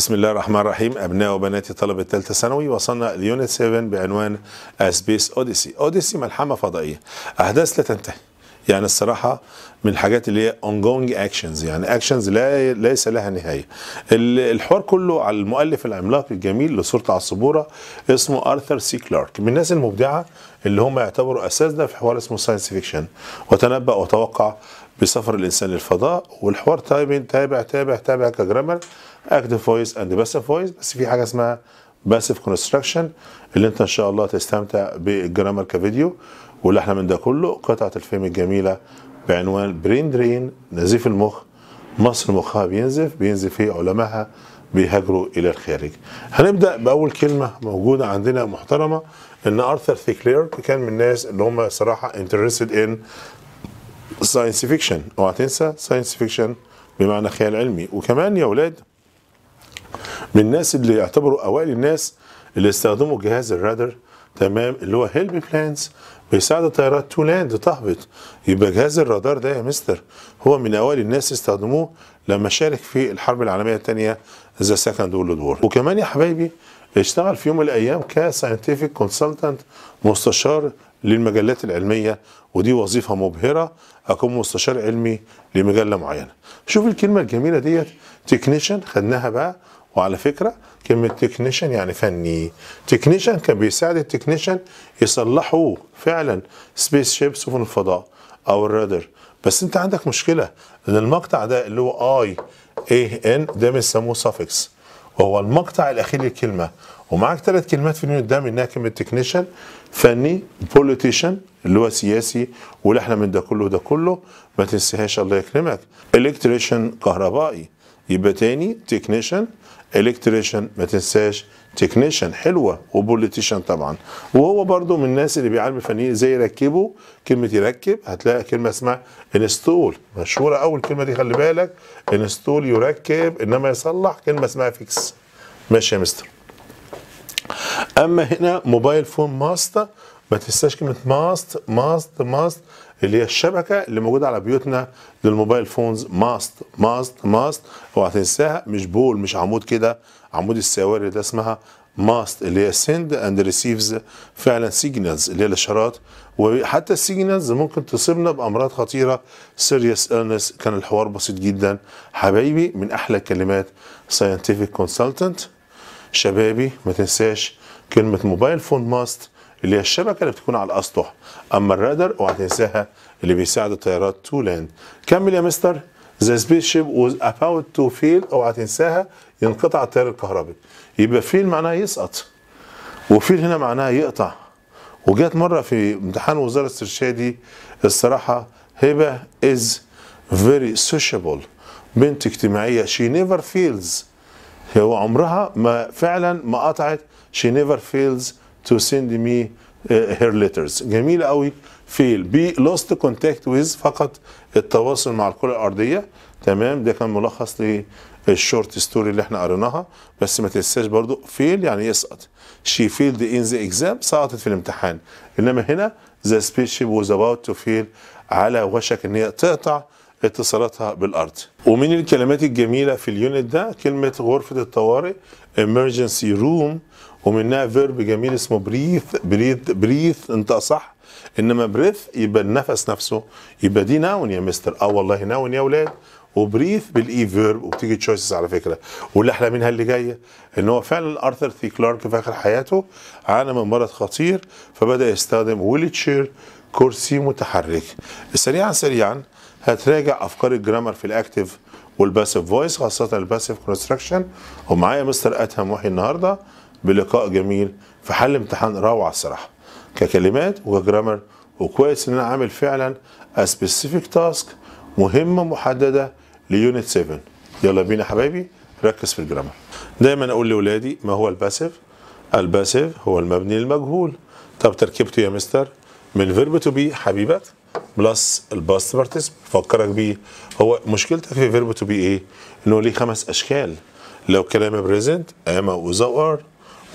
بسم الله الرحمن الرحيم أبناء وبناتي طلبة ثالثة ثانوي وصلنا اليونت 7 بعنوان سبيس أوديسي أوديسي ملحمة فضائية أحداث لا تنتهي يعني الصراحة من الحاجات اللي هي ongoing actions يعني actions لا ليس لها نهاية الحوار كله على المؤلف العملاق الجميل لصورة على السبورة اسمه أرثر سي كلارك من الناس المبدعة اللي هم يعتبروا أساسنا في حوار اسمه ساينس فيكشن وتنبأ وتوقع بسفر الانسان للفضاء والحوار تابع تابع تابع تابع كجرامر اكتف فويس اند باسف فويس بس في حاجه اسمها باسف كونستراكشن اللي انت ان شاء الله تستمتع بالجرامر كفيديو واللحن من ده كله قطعه الفيلم الجميله بعنوان برين درين نزيف المخ مصر مخها بينزف بينزف فيه علمائها بيهاجروا الى الخارج هنبدا باول كلمه موجوده عندنا محترمه ان ارثر ثيكلير كان من الناس اللي هم صراحه انترستد ان ساينس فيكشن اوعى تنسى ساينس فيكشن بمعنى خيال علمي وكمان يا اولاد من الناس اللي يعتبروا اوائل الناس اللي استخدموا جهاز الرادر تمام اللي هو هيلب بلانز بيساعد الطيارات تو لاند تهبط يبقى جهاز الرادار ده يا مستر هو من اوائل الناس استخدموه لما شارك في الحرب العالميه الثانيه ذا سكند وورلد وور وكمان يا حبايبي اشتغل في يوم من الايام كساينتفك كونسلتنت مستشار للمجلات العلميه ودي وظيفة مبهرة أكون مستشار علمي لمجلة معينة شوف الكلمة الجميلة ديت تكنيشن خدناها بقى وعلى فكرة كلمة تكنيشن يعني فني تكنيشن كان بيساعد التكنيشن يصلحوا فعلا سبيس شيب سفن الفضاء أو الرادر بس أنت عندك مشكلة إن المقطع ده اللي هو أي إيه إن ده بنسموه سافكس وهو المقطع الأخير للكلمة ومعاك ثلاث كلمات في اليوم قدامي انها كلمه تكنيشن فني بوليتيشن اللي هو سياسي والاحلى من ده كله ده كله ما تنسهاش الله يكرمك الكتريشن كهربائي يبقى تاني تكنيشن الكتريشن ما تنساش تكنيشن حلوه وبوليتيشن طبعا وهو برضو من الناس اللي بيعلم الفنيين ازاي يركبوا كلمه يركب هتلاقي كلمه اسمها انستول مشهوره اول كلمه دي خلي بالك انستول يركب انما يصلح كلمه اسمها فيكس ماشي يا مستر اما هنا موبايل فون ماست ما تنساش كلمه ماست ماست ماست اللي هي الشبكه اللي موجوده على بيوتنا للموبايل فونز ماست ماست ماست اوعى تنساها مش بول مش عمود كده عمود السواري ده اسمها ماست اللي هي سند اند ريسيفز فعلا سيجنالز اللي هي الاشارات وحتى السيجنالز ممكن تصيبنا بامراض خطيره سيريس ايلنس كان الحوار بسيط جدا حبايبي من احلى كلمات ساينتفك كونسلتنت شبابي ما تنساش كلمه موبايل فون ماست اللي هي الشبكه اللي بتكون على الاسطح اما الرادر اوعى تنساها اللي بيساعد الطيارات تو لاند كمل يا مستر ذا سبيس شيب واز اباوت تو فيل اوعى تنساها ينقطع التيار الكهربي يبقى فيل معناها يسقط وفيل هنا معناها يقطع وجات مره في امتحان وزاره استرشادي الصراحه هبه از فيري سوشيبل بنت اجتماعيه شي نيفر فيلز هو عمرها ما فعلا ما قطعت شي نيفر فيلز تو send مي هير ليترز جميله قوي فيل بي لوست كونتاكت ويز فقط التواصل مع الكره الارضيه تمام ده كان ملخص للشورت ستوري اللي احنا قريناها بس ما تنساش برضو فيل يعني يسقط شي فيلد ان ذا اكزام سقطت في الامتحان انما هنا ذا spaceship was about to تو فيل على وشك ان هي تقطع اتصالاتها بالارض ومن الكلمات الجميله في اليونت ده كلمه غرفه الطوارئ emergency room ومنها فيرب جميل اسمه بريث بريث بريث انت صح انما بريث يبقى النفس نفسه يبقى دي ناون يا مستر اه والله ناون يا اولاد وبريث بالاي فيرب وبتيجي تشويسز على فكره واللي احلى منها اللي جايه ان هو فعلا ارثر ثي كلارك في اخر حياته عانى من مرض خطير فبدا يستخدم ويلتشير تشير كرسي متحرك سريعا سريعا هتراجع افكار الجرامر في الاكتف والباسف فويس خاصه الباسف كونستراكشن ومعايا مستر ادهم وحي النهارده بلقاء جميل في حل امتحان روعه الصراحه ككلمات وكجرامر وكويس ان انا عامل فعلا سبيسيفيك تاسك مهمه محدده ليونت 7 يلا بينا حبايبي ركز في الجرامر دايما اقول لاولادي ما هو الباسف الباسف هو المبني المجهول طب تركيبته يا مستر من فيرب تو بي حبيبك بلس الباست بارتيزم فكرك بيه هو مشكلتك في فيرب تو بي ايه؟ ان هو ليه خمس اشكال لو كلام بريزنت اما وز ار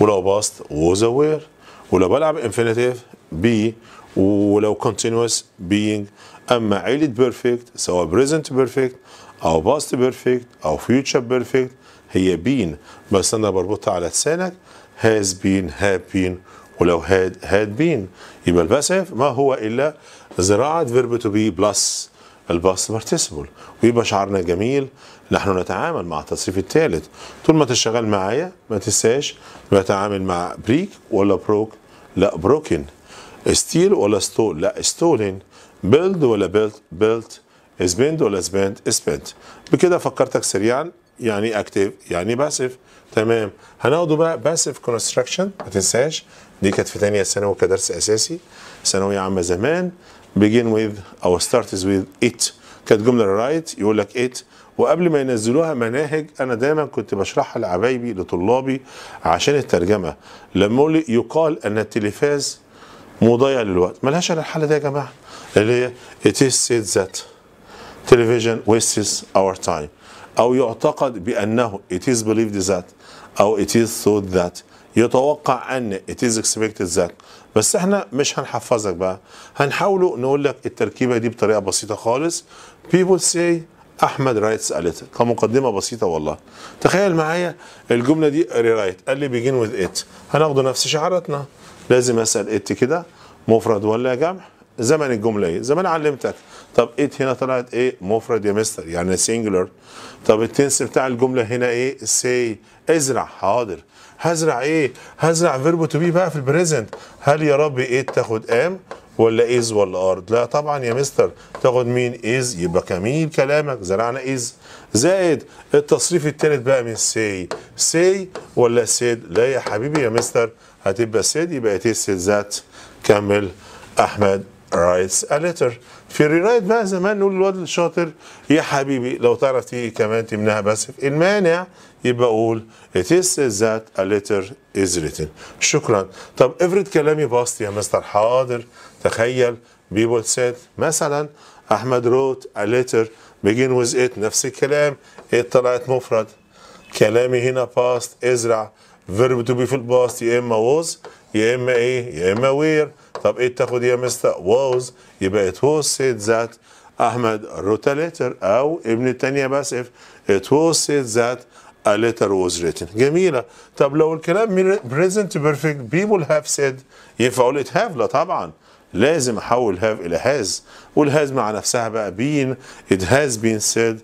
ولو باست وز وير ولو بلعب انفينيتيف بي ولو كونتينوس بينج اما عيله بيرفكت سواء بريزنت بيرفكت او باست بيرفكت او فيوتشر بيرفكت هي بين بس انا بربطها على لسانك هاز بين هاب بين ولو هاد هاد بين يبقى الباسيف ما هو الا زراعه فيرب تو بي بلس الباس بارتيسيبل ويبقى شعرنا جميل نحن نتعامل مع التصريف الثالث طول ما تشتغل معايا ما تنساش بتعامل مع بريك ولا بروك لا بروكن ستيل ولا ستول لا ستولن بيلد ولا بيلت بيلت سبند ولا سبند سبند بكده فكرتك سريعا يعني اكتيف يعني باسيف تمام هناخده بقى باسيف كونستراكشن ما تنساش دي كانت في ثانيه ثانوي كدرس اساسي ثانويه عامه زمان begin with او start with it كانت جمله رايت يقول لك it وقبل ما ينزلوها مناهج انا دايما كنت بشرحها لعبايبي لطلابي عشان الترجمه لما يقال ان التلفاز مضيع للوقت ملهاش انا الحاله دي يا جماعه اللي هي it is said that television wastes our time او يعتقد بانه it is believed that او it is thought that يتوقع ان it is expected that بس احنا مش هنحفظك بقى هنحاوله نقول لك التركيبه دي بطريقه بسيطه خالص people say احمد رايت قالت كمقدمه بسيطه والله تخيل معايا الجمله دي ري رايت قال لي بيجين وذ ات هناخده نفس شعاراتنا لازم اسال ات كده مفرد ولا جمع زمن الجمله ايه زمان علمتك طب ات هنا طلعت ايه مفرد يا مستر يعني سنجلر طب التنس بتاع الجمله هنا ايه سي ازرع حاضر هزرع ايه هزرع فيرب تو بي بقى في البريزنت هل يا ربي ايه تاخد ام ولا از ولا ارض لا طبعا يا مستر تاخد مين از يبقى كمين كلامك زرعنا از زائد التصريف الثالث بقى من سي سي ولا سيد لا يا حبيبي يا مستر هتبقى سيد يبقى تيسد ذات كمل احمد رايتس ا ليتر في الريرايت بقى زمان نقول للواد الشاطر يا حبيبي لو تعرف تيجي كمان تمنها بس المانع يبقى اقول it is that a letter is written شكرا طب افرض كلامي باست يا مستر حاضر تخيل people said مثلا احمد wrote a letter begin with it نفس الكلام it طلعت مفرد كلامي هنا past ازرع verb to be في الباست يا اما was يا اما ايه يا اما وير طب ايه تاخد يا مستر was يبقى it was said that احمد wrote a letter او ابن التانية بس if it was said that a letter was written جميلة طب لو الكلام present perfect people have said ينفع اقول it have لا طبعا لازم احول have الى has والهاز مع نفسها بقى been it has been said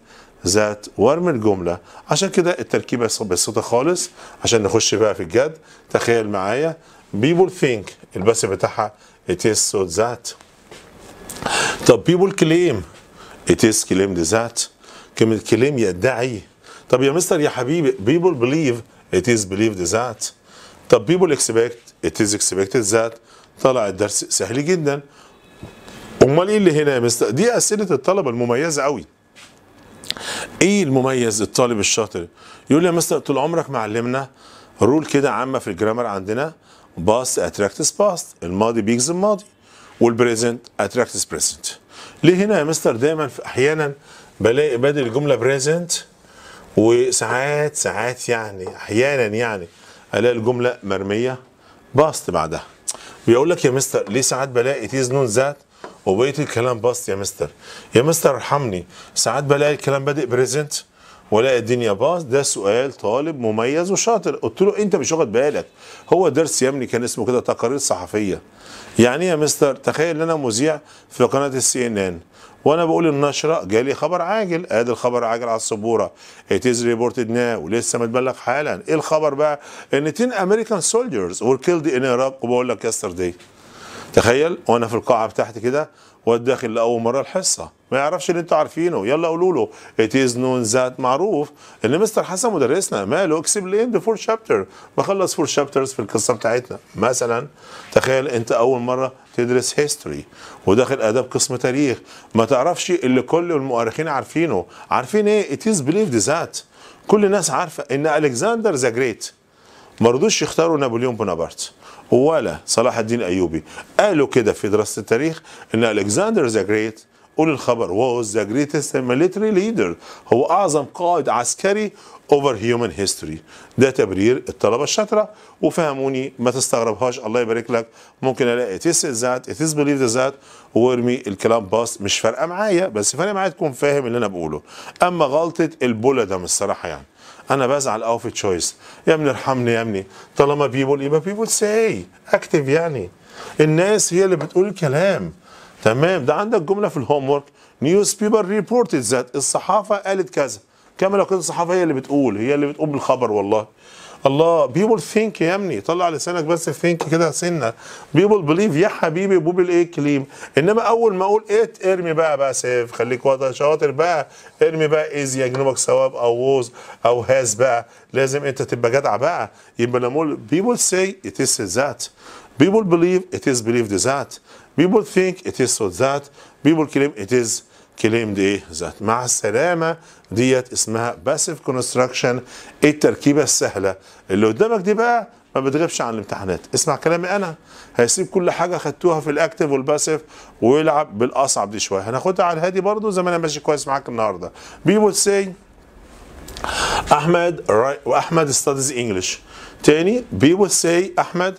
ذات وارمي الجملة عشان كده التركيبة بسيطة خالص عشان نخش بقى في الجد تخيل معايا people think البث بتاعها it is so that طب people claim it is claimed that كلمة claim يدعي طب يا مستر يا حبيبي people believe it is believed that طب people expect it is expected that طلع الدرس سهل جدا امال ايه اللي هنا يا مستر دي اسئله الطلبه المميزه قوي ايه المميز الطالب الشاطر يقول لي يا مستر طول عمرك معلمنا رول كده عامه في الجرامر عندنا باست اتراكتس باست الماضي بيجزم ماضي والبريزنت اتراكتس بريزنت ليه هنا يا مستر دايما احيانا بلاقي بدل الجمله بريزنت وساعات ساعات يعني احيانا يعني الاقي الجمله مرميه باست بعدها ويقول لك يا مستر ليه ساعات بلاقي تيز نون ذات وبقيه الكلام باست يا مستر يا مستر ارحمني ساعات بلاقي الكلام بادئ بريزنت ولا الدنيا باست ده سؤال طالب مميز وشاطر قلت له انت مش واخد بالك هو درس يمني كان اسمه كده تقارير صحفيه يعني إيه يا مستر تخيل ان انا مذيع في قناه السي ان ان وانا بقول النشره جالي خبر عاجل ادي الخبر عاجل على السبوره ات ريبورتد ناو لسه متبلغ حالا ايه الخبر بقى ان 10 امريكان سولجرز ور كيلد ان العراق وبقول لك يسترداي تخيل وانا في القاعه بتاعتي كده والداخل لاول مره الحصه ما يعرفش اللي انتوا عارفينه يلا قولوا له ات از نون ذات معروف ان مستر حسن مدرسنا ماله اكسب لين اند فور شابتر بخلص فور شابترز في القصه بتاعتنا مثلا تخيل انت اول مره تدرس هيستوري وداخل اداب قسم تاريخ ما تعرفش اللي كل المؤرخين عارفينه عارفين ايه ات بليف ذات كل الناس عارفه ان الكسندر ذا جريت ما رضوش يختاروا نابليون بونابرت ولا صلاح الدين ايوبي قالوا كده في دراسه التاريخ ان الكسندر ذا جريت قول الخبر was the greatest military leader هو أعظم قائد عسكري over human history ده تبرير الطلبة الشاطرة وفهموني ما تستغربهاش الله يبارك لك ممكن الاقي it is that it is believed that وارمي الكلام باص مش فارقة معايا بس فارقة معايا تكون فاهم اللي انا بقوله اما غلطة من الصراحة يعني انا بزعل قوي في تشويس يا ابني ارحمني يا ابني طالما بيبول يبقى بيبول ساي اكتف يعني الناس هي اللي بتقول الكلام تمام ده عندك جمله في الهوم ورك نيوز بيبر ريبورتد ذات الصحافه قالت كذا كما لو كانت الصحافه هي اللي بتقول هي اللي بتقول بالخبر والله الله بيبول ثينك يا ابني طلع لسانك بس ثينك كده سنه بيبول بليف يا حبيبي بوبل ايه كليم انما اول ما اقول ايه ارمي بقى بقى سيف خليك شاطر بقى ارمي بقى إيه يا يجنبك ثواب او ووز او هاز بقى لازم انت تبقى جدع بقى يبقى انا بقول بيبول سي ات از ذات بيبول بليف ات از بليف ذات People think it is so that people claim it is كليمد ايه ذات مع السلامه ديت اسمها باسيف كونستراكشن التركيبه السهله اللي قدامك دي بقى ما بتغيبش عن الامتحانات اسمع كلامي انا هيسيب كل حاجه خدتوها في الاكتف والباسيف ويلعب بالاصعب دي شويه هناخدها على الهادي برضو زي ما انا ماشي كويس معاك النهارده بيبول سي احمد واحمد ستاديز انجلش تاني بيبول سي احمد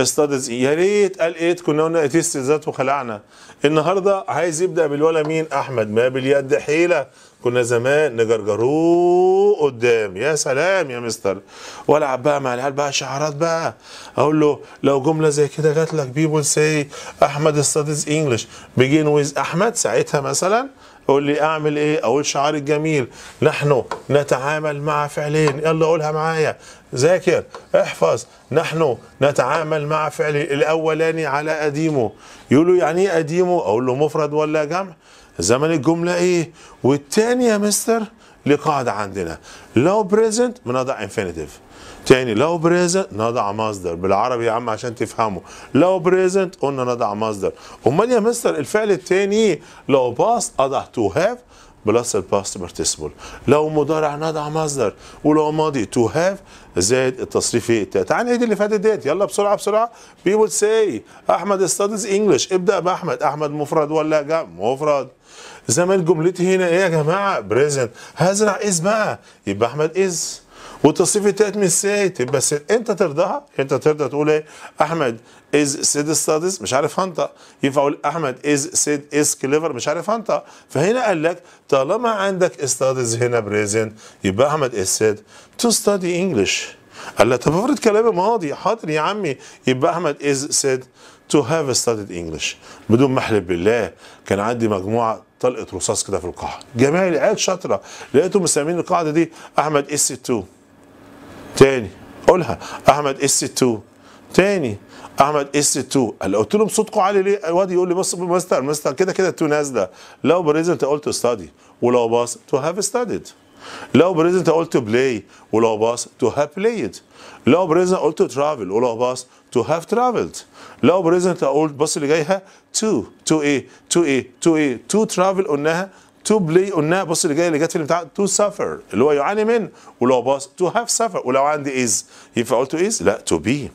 استادز يا ريت قال ايه كنا قلنا اتيست ذات وخلعنا النهارده عايز يبدا بالولا مين احمد ما باليد حيله كنا زمان نجرجروه قدام يا سلام يا مستر والعب بقى مع العيال بقى شعارات بقى اقول له لو جمله زي كده جات لك بيبول سي احمد استادز انجلش بيجين ويز احمد ساعتها مثلا قول لي اعمل ايه اقول شعار الجميل نحن نتعامل مع فعلين يلا قولها معايا ذاكر احفظ نحن نتعامل مع فعل الاولاني على اديمه يقول له يعني ايه اديمه اقول له مفرد ولا جمع زمن الجمله ايه والتاني يا مستر لقاعده عندنا لو بريزنت بنضع انفينيتيف تاني لو بريزنت نضع مصدر بالعربي يا عم عشان تفهمه لو بريزنت قلنا نضع مصدر امال يا مستر الفعل التاني إيه؟ لو باست اضع تو هاف بلس الباست بارتيسيبل لو مضارع نضع مصدر ولو ماضي تو هاف زائد التصريف ايه تعال نعيد اللي فاتت ديت يلا بسرعه بسرعه بيبول سي احمد استادز انجلش ابدا باحمد احمد مفرد ولا جمع مفرد زمان جملتي هنا ايه يا جماعه بريزنت هزرع از بقى يبقى احمد از والتصنيف التالت مش تبقى بس انت ترضاها انت ترضى تقول ايه احمد از سيد ستادز مش عارف هنطق ينفع اقول احمد از سيد از كليفر مش عارف هنطق فهنا قال لك طالما عندك ستادز هنا بريزنت يبقى احمد از سيد تو ستادي انجلش قال لك طب افرض كلامي ماضي حاضر يا عمي يبقى احمد از سيد تو هاف ستادي انجلش بدون ما احلف بالله كان عندي مجموعه طلقه رصاص كده في القاعه جميع العيال شاطره لقيتهم مسمين القاعده دي احمد اس 2 تاني قولها احمد اس 2 تاني احمد اس 2 قلت لهم صوتكم عالي ليه الواد يقول لي بص مستر مستر كده كده تو نازله لو بريزنت قلت ستادي ولو باص تو هاف ستاديد لو بريزنت قلت بلاي ولو باص تو هاف بلايد لو بريزنت قلت ترافل ولو باص تو هاف ترافلد لو بريزنت قلت بص اللي جايها تو تو ايه تو ايه تو ايه تو ترافل قلناها تو بلاي قلناها بص اللي جاي اللي جت في البتاع تو سفر اللي هو يعاني من ولو باص تو هاف سفر ولو عندي از ينفع اقول تو از لا تو بي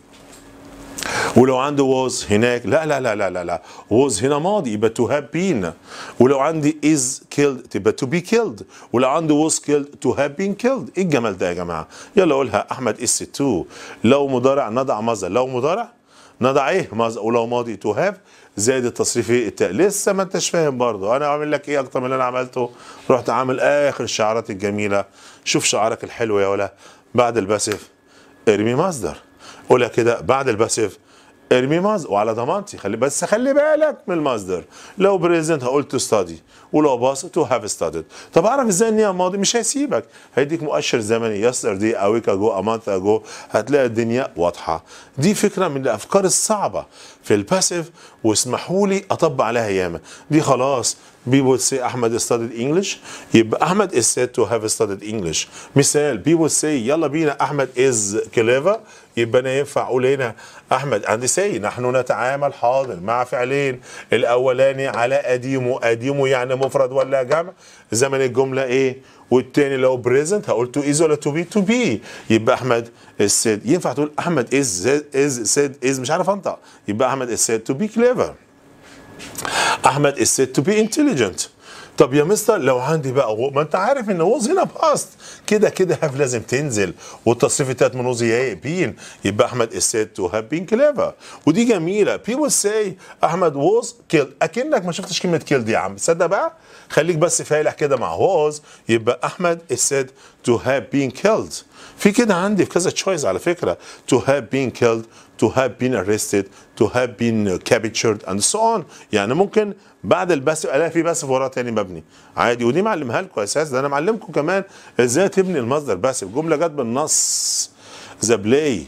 ولو عنده was هناك لا لا لا لا لا لا was هنا ماضي يبقى to have been ولو عندي is killed تبقى to be killed ولو عنده was killed to have been killed ايه الجمال ده يا جماعه يلا قولها احمد اس 2 لو مضارع نضع مظهر لو مضارع نضع نضعيه ولو ماضي تو هاف زائد التصريفي التاء لسه ما انتش فاهم برضه انا اعمل لك ايه اكتر من اللي انا عملته رحت عامل اخر الشعارات الجميله شوف شعارك الحلو يا ولا بعد الباسف ارمي مصدر قولها كده بعد الباسف ارمي ماز وعلى ضمانتي خلي بس خلي بالك من المصدر لو بريزنت هقول تو ستادي ولو باص تو هاف ستادد طب اعرف ازاي ان هي ماضي مش هيسيبك هيديك مؤشر زمني يستر دي اويك اجو ا اجو هتلاقي الدنيا واضحه دي فكره من الافكار الصعبه في الباسيف واسمحوا لي اطبق عليها ياما دي خلاص people say احمد studied English يبقى احمد is said to have studied English مثال people say يلا بينا احمد is clever يبقى انا ينفع اقول هنا احمد and say نحن نتعامل حاضر مع فعلين الاولاني على قديمه قديمه يعني مفرد ولا جمع زمن الجمله ايه والتاني لو بريزنت هقول تو از ولا تو بي تو بي يبقى احمد said ينفع تقول احمد از is سيد از مش عارف انطق يبقى احمد said تو بي clever احمد is said to be intelligent طب يا مستر لو عندي بقى ما انت عارف ان ووز هنا باست كده كده هاف لازم تنزل والتصريف بتاعت من ووز هي بين يبقى احمد is said to have been clever ودي جميله people say احمد ووز كيلد اكنك ما شفتش كلمه كيلد يا عم تصدق بقى خليك بس فالح كده مع ووز يبقى احمد is said to have been killed في كده عندي كذا تشويس على فكره to have been killed to have been arrested to have been captured and so on يعني ممكن بعد البس الاقي في بس وراه تاني مبني عادي ودي معلمها لكم اساس ده انا معلمكم كمان ازاي تبني المصدر بس الجمله جت بالنص the play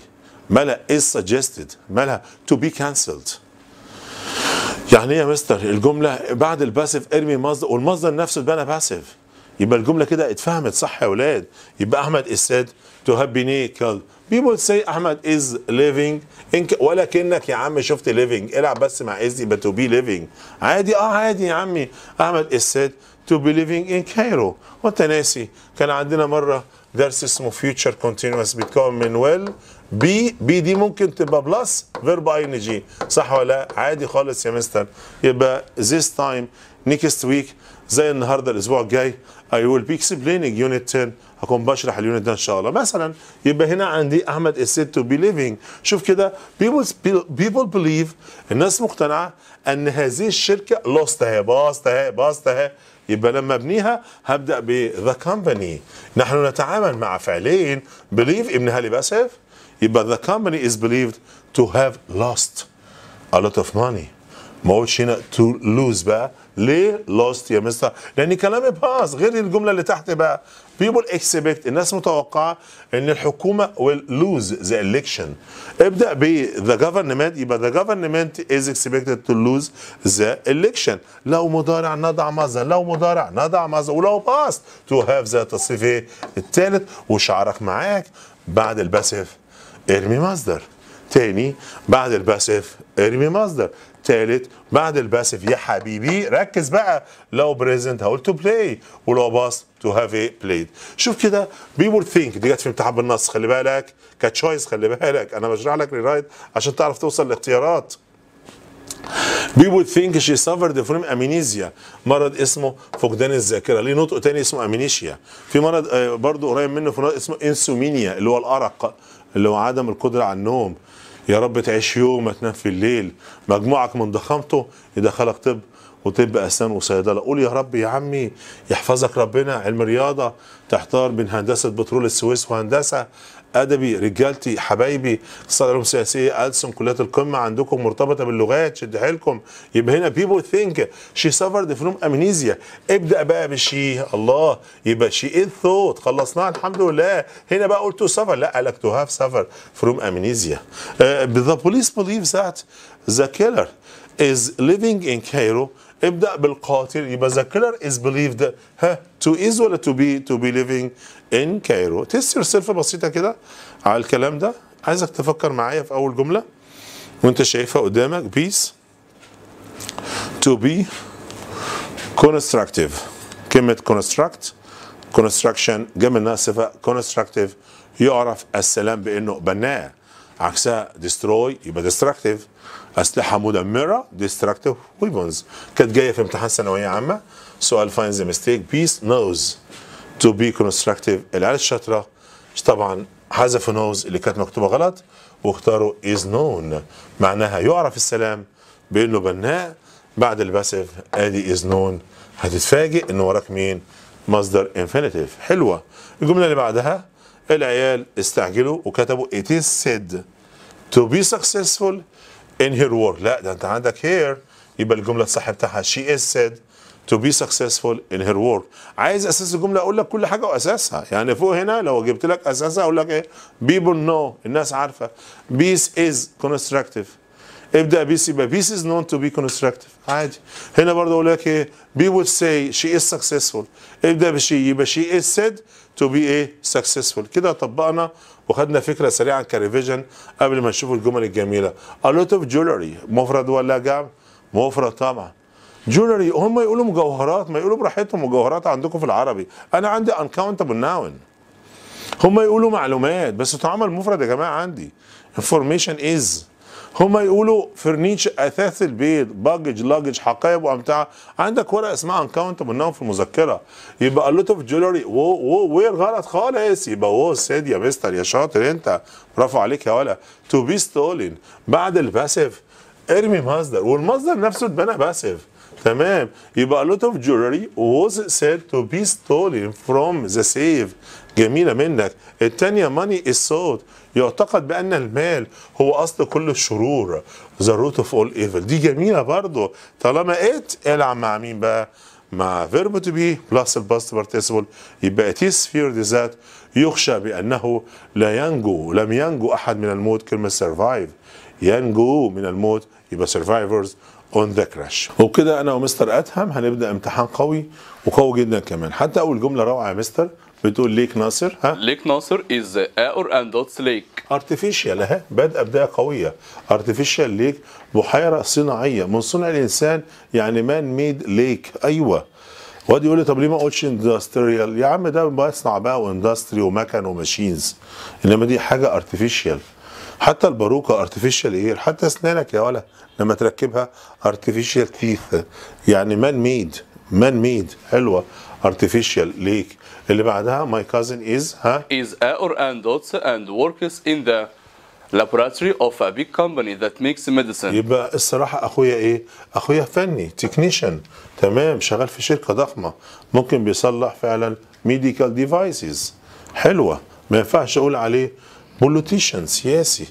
مالها is suggested مالها to be cancelled يعني ايه يا مستر الجمله بعد الباسف ارمي مصدر والمصدر نفسه اتبنى باسف يبقى الجمله كده اتفهمت صح يا ولاد يبقى احمد الساد to have been killed people say Ahmed is living ولكنك يا عم شفت living العب بس مع is but to be living عادي اه عادي يا عمي أحمد is said to be living in Cairo وانت ناسي كان عندنا مرة درس اسمه future continuous بيتكون من ويل بي بي دي ممكن تبقى بلس فيرب اي ان جي صح ولا لا عادي خالص يا مستر يبقى this time next week زي النهارده الاسبوع الجاي I will be explaining unit 10 هكون بشرح اليونت ده ان شاء الله مثلا يبقى هنا عندي احمد اسيد تو بيليفينج شوف كده بيبول people بيليف الناس مقتنعه ان هذه الشركه لوست اهي باست اهي باست اهي يبقى لما ابنيها هبدا بذا كومباني نحن نتعامل مع فعلين بليف ابنها لي باسف يبقى ذا company از بليفد تو هاف لوست ا لوت اوف ماني ما هوش هنا تو لوز بقى ليه لوست يا مستر لان كلامي باس غير الجمله اللي تحت بقى بيبول اكسبكت الناس متوقعه ان الحكومه ويل لوز ذا الكشن ابدا ب ذا جفرمنت يبقى ذا جفرمنت از اكسبكتد تو لوز ذا الكشن لو مضارع نضع ماذا لو مضارع نضع ماذا ولو باست تو هاف ذا تصريف الثالث وشعرك معاك بعد الباسف ارمي مصدر تاني بعد الباسف ارمي مصدر تالت بعد الباسف يا حبيبي ركز بقى لو بريزنت هقول تو بلاي ولو باست تو هاف ا بلايد شوف كده بيبول ثينك دي جت في امتحان بالنص خلي بالك كتشويس خلي بالك انا بشرح لك ريرايت عشان تعرف توصل لاختيارات بيبول ثينك شي سافرد فروم امينيزيا مرض اسمه فقدان الذاكرة ليه نطق تاني اسمه امينيشيا في مرض آه، برضه قريب منه في مرض اسمه انسومينيا اللي هو الأرق اللي هو عدم القدرة على النوم يا رب تعيش يوم ما تنام في الليل مجموعك من ضخامته يدخلك طب وطب اسنان وصيدله قول يا رب يا عمي يحفظك ربنا علم رياضه تحتار بين هندسه بترول السويس وهندسه ادبي رجالتي حبايبي اقتصاد علوم سياسيه ألسن كليات القمه عندكم مرتبطه باللغات شد حيلكم يبقى هنا بيبول ثينك شي سفرد فروم امنيزيا ابدا بقى بالشي الله يبقى شي ان ثوت خلصناها الحمد لله هنا بقى قلت سفر لا قال لك تو هاف سفر فروم امنيزيا ذا بوليس بليف ذات ذا كيلر از ليفينج ان كايرو ابدا بالقاتل يبقى ذا كيلر از بليفد ها تو از ولا تو بي تو بي ليفينج ان كايرو تيست يور سيلف بسيطه كده على الكلام ده عايزك تفكر معايا في اول جمله وانت شايفها قدامك بيس تو بي كونستراكتيف كلمه كونستراكت كونستراكشن جاي منها صفه كونستراكتيف يعرف السلام بانه بناه عكسها ديستروي يبقى ديستراكتيف اسلحه مدمره destructive ويبونز كانت جايه في امتحان ثانويه عامه سؤال فاينز ذا ميستيك بيس نوز تو بي constructive العيال الشاطره طبعا حذفوا نوز اللي كانت مكتوبه غلط واختاروا از نون معناها يعرف السلام بانه بناء بعد الباسف ادي از نون هتتفاجئ ان وراك مين مصدر انفينيتيف حلوه الجمله اللي بعدها العيال استعجلوا وكتبوا اتس سيد تو بي سكسسفول in her work لا ده انت عندك هير يبقى الجمله الصح بتاعها she is said to be successful in her work عايز اساس الجمله اقول لك كل حاجه واساسها يعني فوق هنا لو جبت لك اساسها اقول لك ايه people know الناس عارفه بيس is constructive ابدا بيس يبقى بيس از نون تو بي كونستراكتيف عادي هنا برضه اقول لك ايه بي وود سي شي از سكسسفول ابدا بشي يبقى شي از سيد تو بي ايه سكسسفول كده طبقنا وخدنا فكره عن كريفيجن قبل ما نشوف الجمل الجميله الوت اوف جولري مفرد ولا جمع مفرد طبعا جولري هم يقولوا مجوهرات ما يقولوا براحتهم مجوهرات عندكم في العربي انا عندي uncountable noun هم يقولوا معلومات بس تعمل مفرد يا جماعه عندي information is هما يقولوا فرنيش اثاث البيت باجج لاجج حقائب وامتعه عندك ورقه اسمها انكاونت منهم في المذكره يبقى اللوت اوف جولري وير غلط خالص يبقى وو سيد يا مستر يا شاطر انت برافو عليك يا ولا تو بي ستولن بعد الباسيف ارمي مصدر والمصدر نفسه اتبنى باسيف تمام يبقى a lot of jewelry was said to be stolen from the safe جميله منك الثانيه money is sought يعتقد بأن المال هو أصل كل الشرور The root of all evil دي جميلة برضه طالما ات العب مع مين بقى؟ مع to تو بي بلس الباست participle يبقى is feared that يخشى بأنه لا ينجو لم ينجو أحد من الموت كلمة سرفايف ينجو من الموت يبقى سرفايفرز اون ذا كراش وبكده انا ومستر ادهم هنبدا امتحان قوي وقوي جدا كمان حتى اول جمله روعه يا مستر بتقول ليك ناصر ها ليك ناصر از اور اند دوتس ليك ارتفيشال اهي بادئه بدايه قويه ارتفيشال ليك بحيره صناعيه من صنع الانسان يعني مان ميد ليك ايوه واد يقول لي طب ليه ما اقولش اندستريال يا عم ده بيصنع بقى واندستري ومكن وماشينز انما دي حاجه ارتفيشال حتى الباروكه ارتفيشال ايه حتى اسنانك يا ولا لما تركبها ارتفيشال تيث يعني مان ميد مان ميد حلوه ارتفيشال ليك اللي بعدها my cousin is ها is a or and dots and works in the laboratory of a big company that makes medicine يبقى الصراحة أخويا إيه؟ أخويا فني تكنيشن تمام شغال في شركة ضخمة ممكن بيصلح فعلا ميديكال ديفايسز حلوة ما ينفعش أقول عليه بوليتيشن سياسي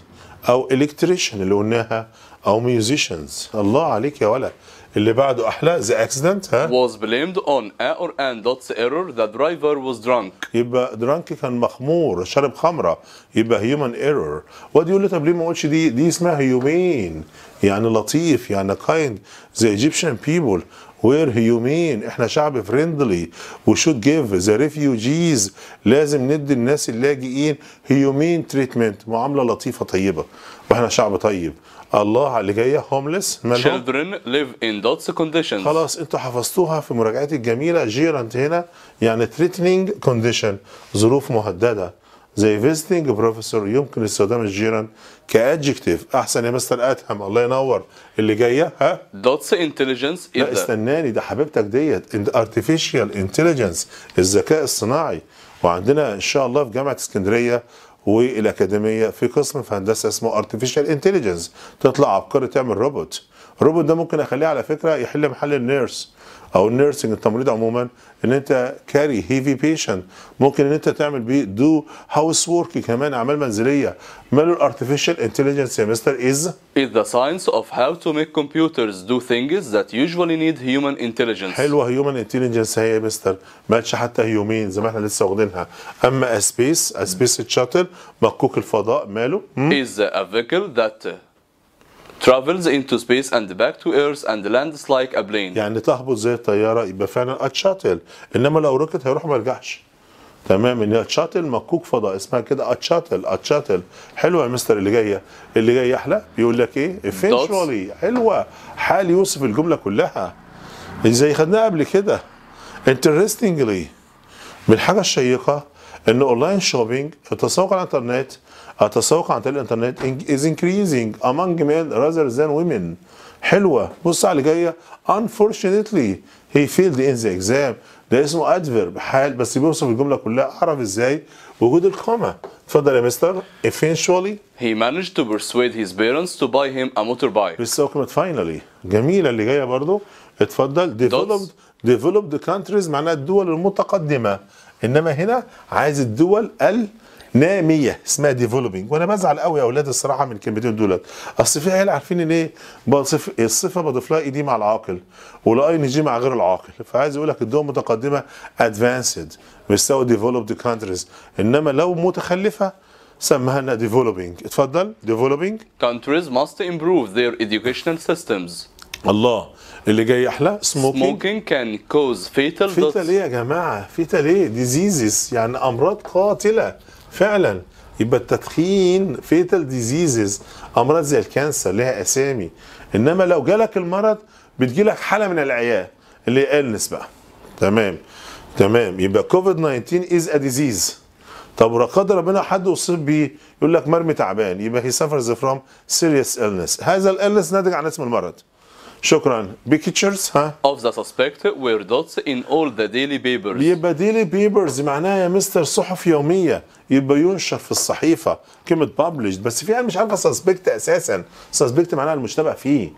أو الكتريشن اللي قلناها أو ميوزيشنز الله عليك يا ولد اللي بعده احلى ذا اكسيدنت ها was blamed on a or an dots error the driver was drunk يبقى drunk كان مخمور شرب خمره يبقى هيومن ايرور واد يقول لي طب ليه ما اقولش دي دي اسمها هيومين يعني لطيف يعني كايند ذا ايجيبشن بيبول وير هيومين احنا شعب فريندلي وشود جيف ذا ريفيوجيز لازم ندي الناس اللاجئين هيومين تريتمنت معامله لطيفه طيبه واحنا شعب طيب الله على اللي جايه هوملس مالهم children live in dots conditions خلاص انتوا حفظتوها في مراجعتي الجميله جيرانت هنا يعني threatening condition ظروف مهدده زي فيزيتنج بروفيسور يمكن استخدام الجيران كادجكتيف احسن يا مستر ادهم الله ينور اللي جايه ها دوتس انتليجنس لا استناني ده حبيبتك ديت ارتفيشال انتليجنس الذكاء الصناعي وعندنا ان شاء الله في جامعه اسكندريه والاكاديميه في قسم في هندسه اسمه ارتفيشال انتليجنس تطلع عبقري تعمل روبوت الروبوت ده ممكن اخليه على فكره يحل محل النيرس او النيرسنج التمريض عموما ان انت كاري هيفي بيشنت ممكن ان انت تعمل بيه دو هاوس وورك كمان اعمال منزليه ماله الارتفيشال انتليجنس يا مستر از از ذا ساينس اوف هاو تو ميك كمبيوترز دو ثينجز ذات يوجوالي نيد هيومن انتليجنس حلوه هيومن انتليجنس هي يا مستر ماتش حتى هيومين زي ما احنا لسه واخدينها اما اسبيس اسبيس شاتل مكوك الفضاء ماله از ا فيكل ذات travels into space and back to earth and lands like a plane يعني تهبط زي الطياره يبقى فعلا اتشاتل انما لو ركت هيروح ما يرجعش تمام ان اتشاتل مكوك فضاء اسمها كده اتشاتل اتشاتل حلوه يا مستر اللي جايه اللي جايه احلى بيقول لك ايه eventually حلوه حال يوصف الجمله كلها زي خدناها قبل كده interestingly من الحاجه الشيقه ان اونلاين شوبينج التسوق على الانترنت التسوق عن طريق الانترنت is increasing among men rather than women حلوه بص على اللي جايه unfortunately he failed in the exam ده اسمه adverb حال بس بيوصف الجمله كلها اعرف ازاي وجود القمه اتفضل يا مستر eventually he managed to persuade his parents to buy him a motorbike لسه كلمه finally جميله اللي جايه برضو اتفضل developed developed countries معناها الدول المتقدمه انما هنا عايز الدول ال ناميه اسمها ديفلوبينج وانا بزعل قوي يا اولاد الصراحه من الكلمتين دولت اصل في عيال عارفين ان ايه الصفه بضيف لها اي دي مع العاقل ولا اي جي مع غير العاقل فعايز اقول لك الدول متقدمه ادفانسد مستوى ديفلوبد كانتريز انما لو متخلفه سمها لنا ديفلوبينج اتفضل ديفلوبينج كانتريز ماست امبروف ذير educational سيستمز الله اللي جاي احلى سموكينج كان كوز فيتال دوتس فيتال ايه يا جماعه فيتال ايه ديزيزز يعني امراض قاتله فعلا يبقى التدخين فيتال ديزيزز امراض زي الكانسر لها اسامي انما لو جالك المرض بتجيلك حاله من العياء اللي يقلس بقى تمام تمام يبقى كوفيد 19 از ا ديزيز طب ولا قدر ربنا حد اصيب بيه يقول لك مرمي تعبان يبقى هي سفرز فروم سيريس النس هذا الالنس ناتج عن اسم المرض شكرا بيكتشرز ها اوف ذا سسبكت وير دوتس ان اول ذا ديلي بيبرز يبقى ديلي بيبرز معناها يا مستر صحف يوميه يبقى ينشر في الصحيفه كلمه published بس في مش عارفه سسبكت اساسا سسبكت معناها المشتبه فيه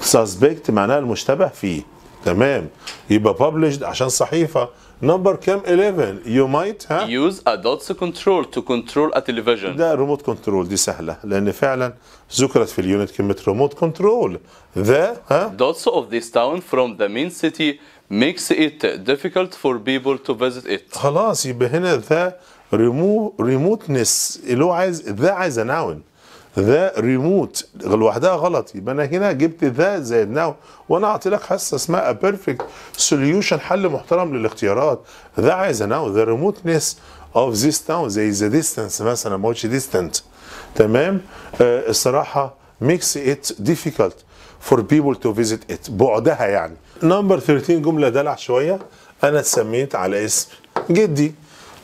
سسبكت معناها المشتبه فيه تمام يبقى published عشان صحيفه نمبر كم 11 يو مايت ها يوز ادوتس كنترول تو كنترول ا تلفزيون ده ريموت كنترول دي سهله لان فعلا ذكرت في اليونت كلمه ريموت كنترول ذا ها دوتس اوف ذيس تاون فروم ذا مين سيتي makes it difficult for people to visit it خلاص يبقى هنا ذا ريمو ريموتنس اللي هو عايز ذا عايز ناون ذا ريموت لوحدها غلط يبقى انا هنا جبت ذا زائد ناو وانا اعطي لك حاسه اسمها بيرفكت سوليوشن حل محترم للاختيارات ذا عايز ناو ذا ريموتنس اوف ذيس تاون زي ذا ديستانس مثلا ما هوش ديستانت تمام آه الصراحه ميكس ات ديفيكالت فور بيبل تو فيزيت ات بعدها يعني نمبر 13 جمله دلع شويه انا اتسميت على اسم جدي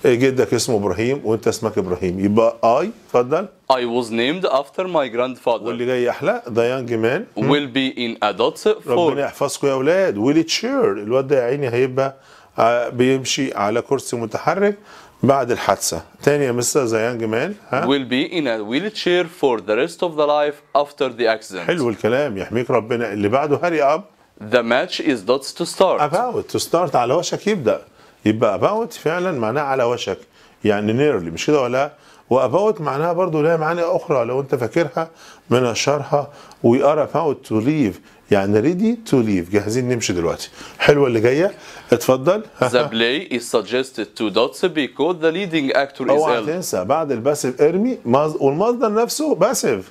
إيه، جدك اسمه ابراهيم وانت اسمك ابراهيم يبقى اي اتفضل I was named after my grandfather واللي جاي احلى ذا يانج مان will be in adults for ربنا يحفظكم يا اولاد ويل تشير الواد ده يا عيني هيبقى آه، بيمشي على كرسي متحرك بعد الحادثة تاني يا مستر ذا يانج مان ها will be in a wheelchair for the rest of the life after the accident حلو الكلام يحميك ربنا اللي بعده هاري اب the match is دوتس to start about to start على وشك يبدأ يبقى اباوت فعلا معناه على وشك يعني نيرلي مش كده ولا واباوت معناها برضو لها معاني اخرى لو انت فاكرها من الشرحة وي ار اباوت تو ليف يعني ريدي تو ليف جاهزين نمشي دلوقتي حلوه اللي جايه اتفضل ذا بلاي از سجستد تو دوتس بيكو ذا ليدنج اكتور از اوعى تنسى بعد الباسيف ارمي والمصدر نفسه باسيف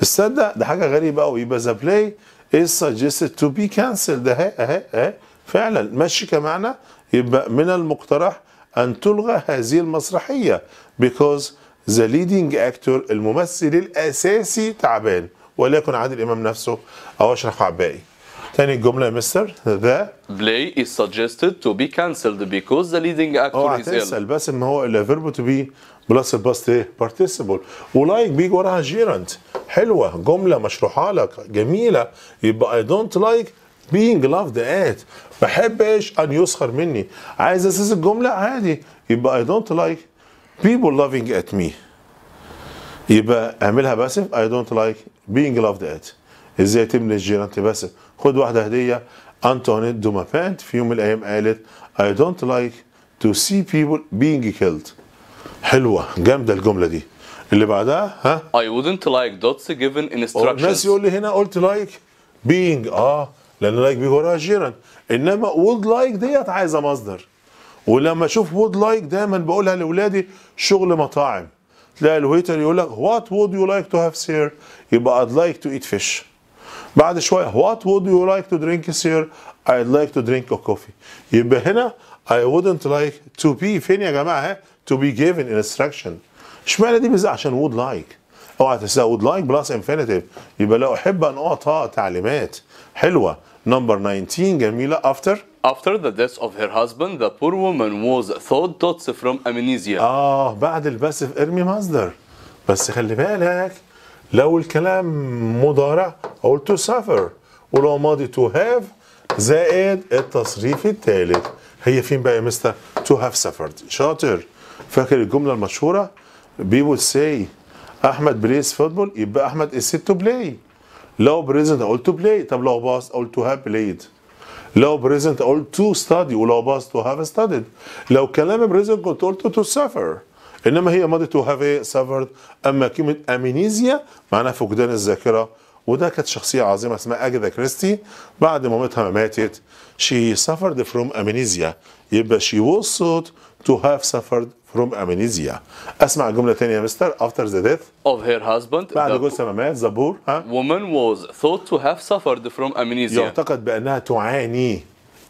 تصدق ده حاجه غريبه قوي يبقى ذا بلاي از سجستد تو بي كانسل ده اهي اهي اهي فعلا ماشي كمعنى يبقى من المقترح أن تلغى هذه المسرحية because the leading actor الممثل الأساسي تعبان وليكن عادل إمام نفسه أو أشرف عبائي تاني جمله يا مستر ذا بلاي is suggested to be cancelled because the leading actor is ill هتسأل بس إن هو الا verb to be بلس الباست ايه participle ولايك بيجي وراها جيرنت حلوة جملة مشروحة لك جميلة يبقى I don't like being loved at بحبش ان يسخر مني عايز اساس الجمله عادي يبقى I don't like people loving at me يبقى اعملها باسف I don't like being loved at ازاي تملي الجيران تباسف خد واحده هديه انتونيت دومافانت في يوم من الايام قالت I don't like to see people being killed حلوه جامده الجمله دي اللي بعدها ها I wouldn't like dots given instructions الناس يقول لي هنا قلت like being اه لان لايك like بيجي وراها جيران انما وود لايك ديت عايزه مصدر ولما اشوف وود لايك دايما بقولها لاولادي شغل مطاعم تلاقي الويتر يقول لك وات وود يو لايك تو هاف سير يبقى اد لايك تو ايت فيش بعد شويه وات وود يو لايك تو درينك سير ايد لايك تو درينك كوفي يبقى هنا اي وودنت لايك تو بي فين يا جماعه تو بي جيفن انستراكشن اشمعنى دي بالذات عشان وود لايك اوعى تنسى وود لايك بلس انفينيتيف يبقى لا احب ان اعطى تعليمات حلوه Number 19, جميلة after? After the death of her husband, the poor woman was thought to suffer from amnesia. آه بعد الباسف ارمي مصدر بس خلي بالك لو الكلام مضارع أقول to suffer ولو ماضي to have زائد التصريف الثالث هي فين بقى يا مستر to have suffered شاطر فاكر الجملة المشهورة people say أحمد بليز فوتبول يبقى أحمد is set to play لو بريزنت اقول تو بلاي طب لو باس اقول تو هاف بلايد لو بريزنت اقول تو ستادي ولو باس تو هاف ستاديد لو كلام بريزنت كنت قلت تو سفر انما هي ماضي تو هاف سفرد اما كلمه امينيزيا معناها فقدان الذاكره وده كانت شخصيه عظيمه اسمها اجاثا كريستي بعد ما مامتها ما ماتت شي سفرد فروم امينيزيا يبقى شي وصلت تو هاف سفرد from amnesia اسمع جمله ثانيه يا مستر after the death of her husband بعد جثة ما مات زبور ها woman was thought to have suffered from amnesia يعتقد بانها تعاني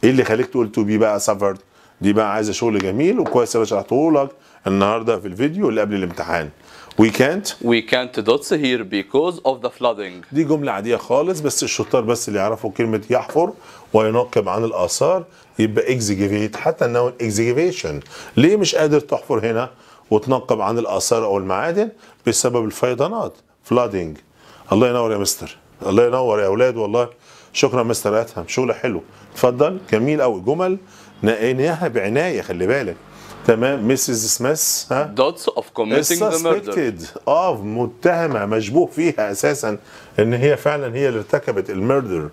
ايه اللي خليك تقول تو بي بقى suffered دي بقى عايزه شغل جميل وكويس انا شرحته لك النهارده في الفيديو اللي قبل الامتحان We can't We can't dots here because of the flooding دي جملة عادية خالص بس الشطار بس اللي يعرفوا كلمة يحفر وينقب عن الآثار يبقى اكزيجيفيت حتى النون اكزيجيفيشن ليه مش قادر تحفر هنا وتنقب عن الاثار او المعادن بسبب الفيضانات فلادنج الله ينور يا مستر الله ينور يا اولاد والله شكرا مستر ادهم شغله حلو اتفضل جميل قوي جمل نقيناها بعنايه خلي بالك تمام مسز سميث ها دوتس اوف كوميتنج ميردر اه متهمه مشبوه فيها اساسا ان هي فعلا هي اللي ارتكبت الميردر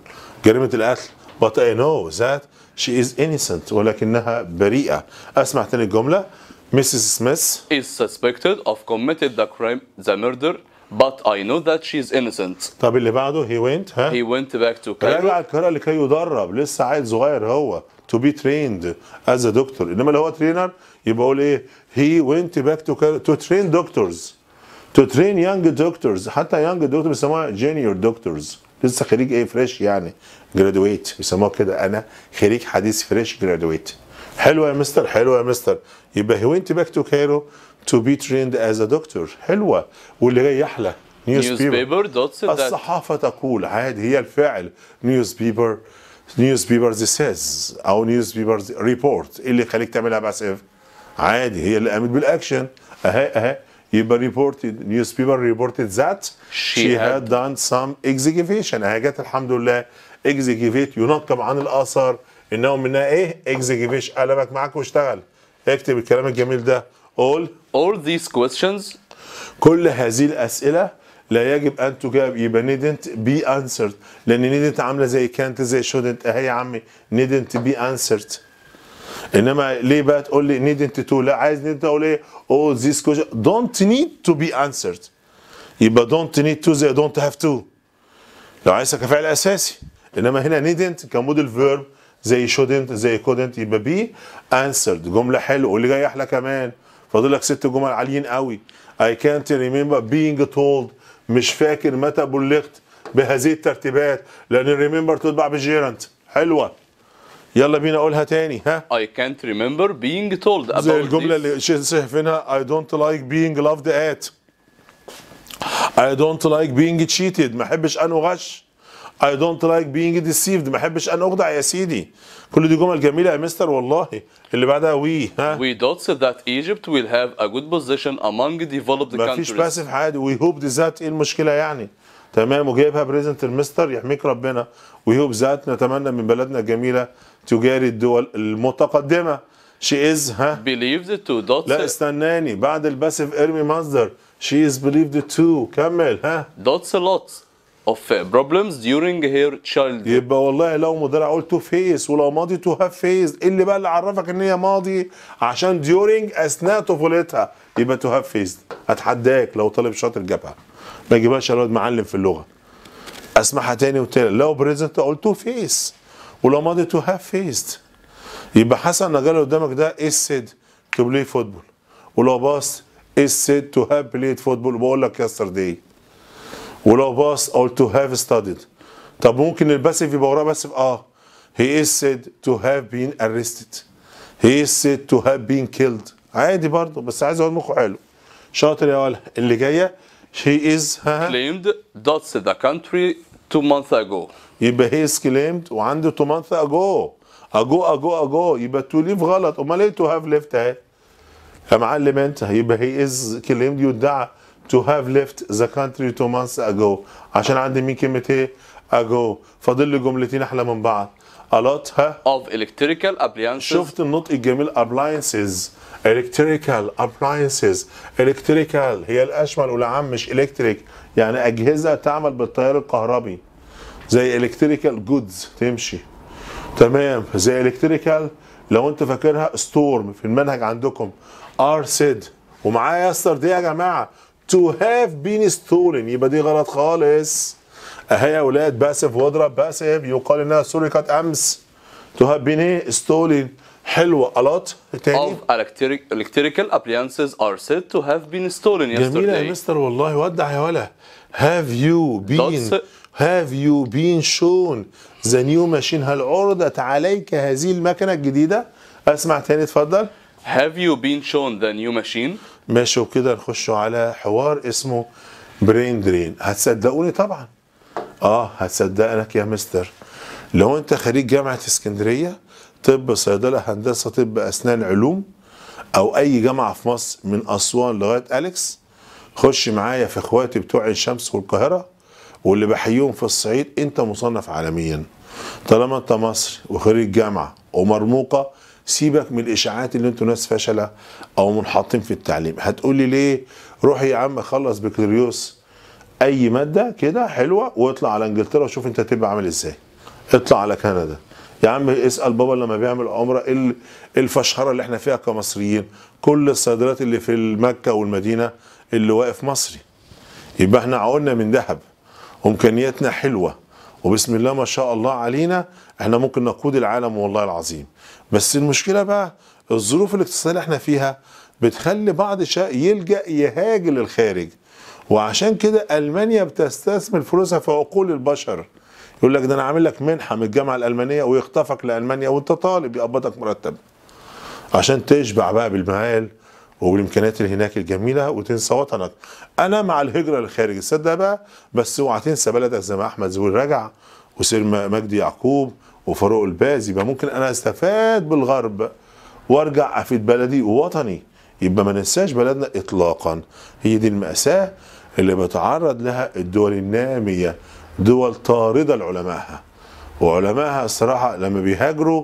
جريمه القتل بات اي نو ذات she is innocent ولكنها بريئة أسمعتني الجملة Mrs. Smith is suspected of committed the crime the murder but I know that she is innocent طب اللي بعده he went ها he went back to Cairo راجع القاهرة لكي يدرب لسه عيل صغير هو to be trained as a doctor انما لو هو trainer يبقى اقول ايه he went back to Cairo to train doctors to train young doctors حتى young doctors بيسموها junior doctors لسه خريج ايه فريش يعني جرادويت بيسموها كده انا خريج حديث فريش جرادويت حلوه يا مستر حلوه يا مستر يبقى هي وينت باك تو كايرو تو بي تريند از ا دكتور حلوه واللي جاي احلى نيوز بيبر الصحافه تقول عادي هي الفعل نيوز بيبر نيوز بيبرز سيز او نيوز بيبر ريبورت اللي يخليك تعملها باسيف عادي هي اللي قامت بالاكشن اهي اهي يبقى ريبورتد نيوز بيبر ريبورتد ذات شي هاد دان سام اكزيكيفيشن هي جت الحمد لله اكزيكيفيت ينقب عن الاثار انه منها ايه اكزيكيفيشن قلبك معاك واشتغل اكتب الكلام الجميل ده all all these questions كل هذه الاسئله لا يجب ان تجاب يبقى needn't be answered لان needn't عامله زي كانت زي shouldn't اهي يا عمي needn't be answered انما ليه بقى تقول لي نيد انت تو لا عايز نيد اقول ايه او ذيس كويشن دونت نيد تو بي انسرد يبقى دونت نيد تو زي دونت هاف تو لو عايزها كفعل اساسي انما هنا نيدنت كموديل فيرب زي شودنت زي كودنت يبقى بي انسرد جمله حلوه واللي جاي احلى كمان فاضل لك ست جمل عاليين قوي اي كانت ريمبر بينج تولد مش فاكر متى بلغت بهذه الترتيبات لان ريمبر تتبع بجيرنت حلوه يلا بينا اقولها تاني ها I can't remember being told about زي الجمله this. اللي فينها I don't like being loved at I don't like being cheated ما احبش ان اغش I don't like being deceived ما احبش ان اخدع يا سيدي كل دي جمل جميله يا مستر والله اللي بعدها وي ها We don't say that Egypt will have a good position among developed countries ما فيش باسف عادي وي هوب that ايه المشكله يعني تمام وجايبها بريزنت المستر يحميك ربنا وي هوب ذات نتمنى من بلدنا الجميله تجاري الدول المتقدمه شي از ها بليفد تو دوت لا استناني بعد الباسيف ارمي مصدر شي از بيليف ذا تو كمل ها دوتس لوتس of uh, problems during her childhood يبقى والله لو مدير اقول تو فيس ولو ماضي تو هاف فيس اللي بقى اللي عرفك ان هي ماضي عشان during اثناء طفولتها يبقى تو هاف فيس اتحداك لو طالب شاطر جابها ما تجيبهاش يا معلم في اللغه اسمعها تاني وتالت لو بريزنت اقول تو فيس ولو ماضي تو هاف فيزد يبقى حسن النجار اللي قدامك ده ايه سيد تو بلاي فوتبول ولو باص ايه سيد تو هاف بلايد فوتبول بقول لك يسترداي ولو باص او تو هاف ستاديد طب ممكن الباسيف يبقى وراه باسيف اه هي از سيد تو هاف بين ارستد هي از سيد تو هاف بين كيلد عادي برضه بس عايز اقول مخه حلو شاطر يا ولا اللي جايه هي از كليمد دوتس ذا country two مانث اجو يبقى هي كليمد وعنده تو مانث اجو اجو اجو اجو يبقى تو ليف غلط امال ايه تو هاف ليفت اهي يا معلم انت يبقى هي از كليمد يدعى تو هاف ليفت ذا كانتري تو مانث اجو عشان عندي مين كلمه ايه اجو فاضل لي جملتين احلى من بعض a lot ها of electrical appliances شفت النطق الجميل appliances electrical appliances electrical هي الاشمل والعام مش electric يعني اجهزه تعمل بالتيار الكهربي زي الكتريكال جودز تمشي تمام زي الكتريكال لو انت فاكرها ستورم في المنهج عندكم ار سيد ومعايا يستر دي يا جماعه تو هاف بين ستولن يبقى دي غلط خالص اهي يا اولاد باسف واضرب باسف إيه؟ يقال انها سرقت امس تو هاف بين ايه ستولن حلوة ألوت تاني of electric, electrical appliances are said to have been stolen yesterday جميلة يا مستر والله ودع يا ولا have you been Have you been shown the new machine? هل عرضت عليك هذه المكنه الجديده اسمع تاني يعني؟ اتفضل Have you been shown the new machine? ماشي وكده نخش على حوار اسمه برين درين هتصدقوني طبعا اه هتصدقنك يا مستر لو انت خريج جامعه اسكندريه طب صيدله هندسه طب اسنان علوم او اي جامعه في مصر من اسوان لغايه اليكس خش معايا في اخواتي بتوع الشمس والقاهره واللي بحييهم في الصعيد انت مصنف عالميا طالما انت مصري وخريج جامعه ومرموقه سيبك من الاشاعات اللي انتوا ناس فشله او منحطين في التعليم هتقول لي ليه روح يا عم خلص بكالوريوس اي ماده كده حلوه واطلع على انجلترا وشوف انت هتبقى عامل ازاي اطلع على كندا يا عم اسال بابا لما بيعمل عمره ايه الفشخره اللي احنا فيها كمصريين كل الصيدليات اللي في مكه والمدينه اللي واقف مصري يبقى احنا عقولنا من ذهب وامكانياتنا حلوه وبسم الله ما شاء الله علينا احنا ممكن نقود العالم والله العظيم بس المشكله بقى الظروف الاقتصاديه اللي احنا فيها بتخلي بعض الشيء يلجا يهاجر للخارج وعشان كده المانيا بتستثمر فلوسها في عقول البشر يقول لك ده انا عامل لك منحه من الجامعه الالمانيه ويخطفك لالمانيا وانت طالب يقبضك مرتب عشان تشبع بقى بالمعال وبالامكانيات اللي هناك الجميله وتنسى وطنك انا مع الهجره للخارج صدق بقى بس اوعى تنسى بلدك زي ما احمد زويل رجع وسير مجدي يعقوب وفاروق الباز يبقى ممكن انا استفاد بالغرب وارجع افيد بلدي ووطني يبقى ما ننساش بلدنا اطلاقا هي دي الماساه اللي بتعرض لها الدول الناميه دول طارده لعلمائها وعلمائها الصراحه لما بيهاجروا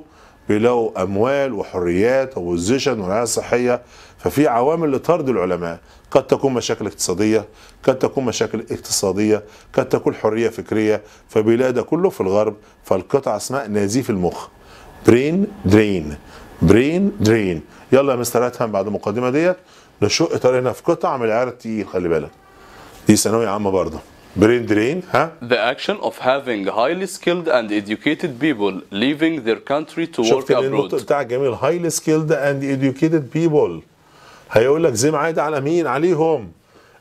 بيلاقوا اموال وحريات وبوزيشن ورعايه صحيه ففي عوامل لطرد العلماء قد تكون مشاكل اقتصادية قد تكون مشاكل اقتصادية قد تكون حرية فكرية فبلاد كله في الغرب فالقطعة اسمها نزيف المخ برين درين برين درين يلا يا مستر أتهم بعد المقدمة ديت نشق طريقنا في قطعة من العيار التقيل خلي بالك دي ثانوية عامة برضه برين درين ها The action of having highly skilled and educated people leaving their country to work abroad شفت النقطة بتاعك جميل highly skilled and educated people هيقول لك زي ما عايد على مين عليهم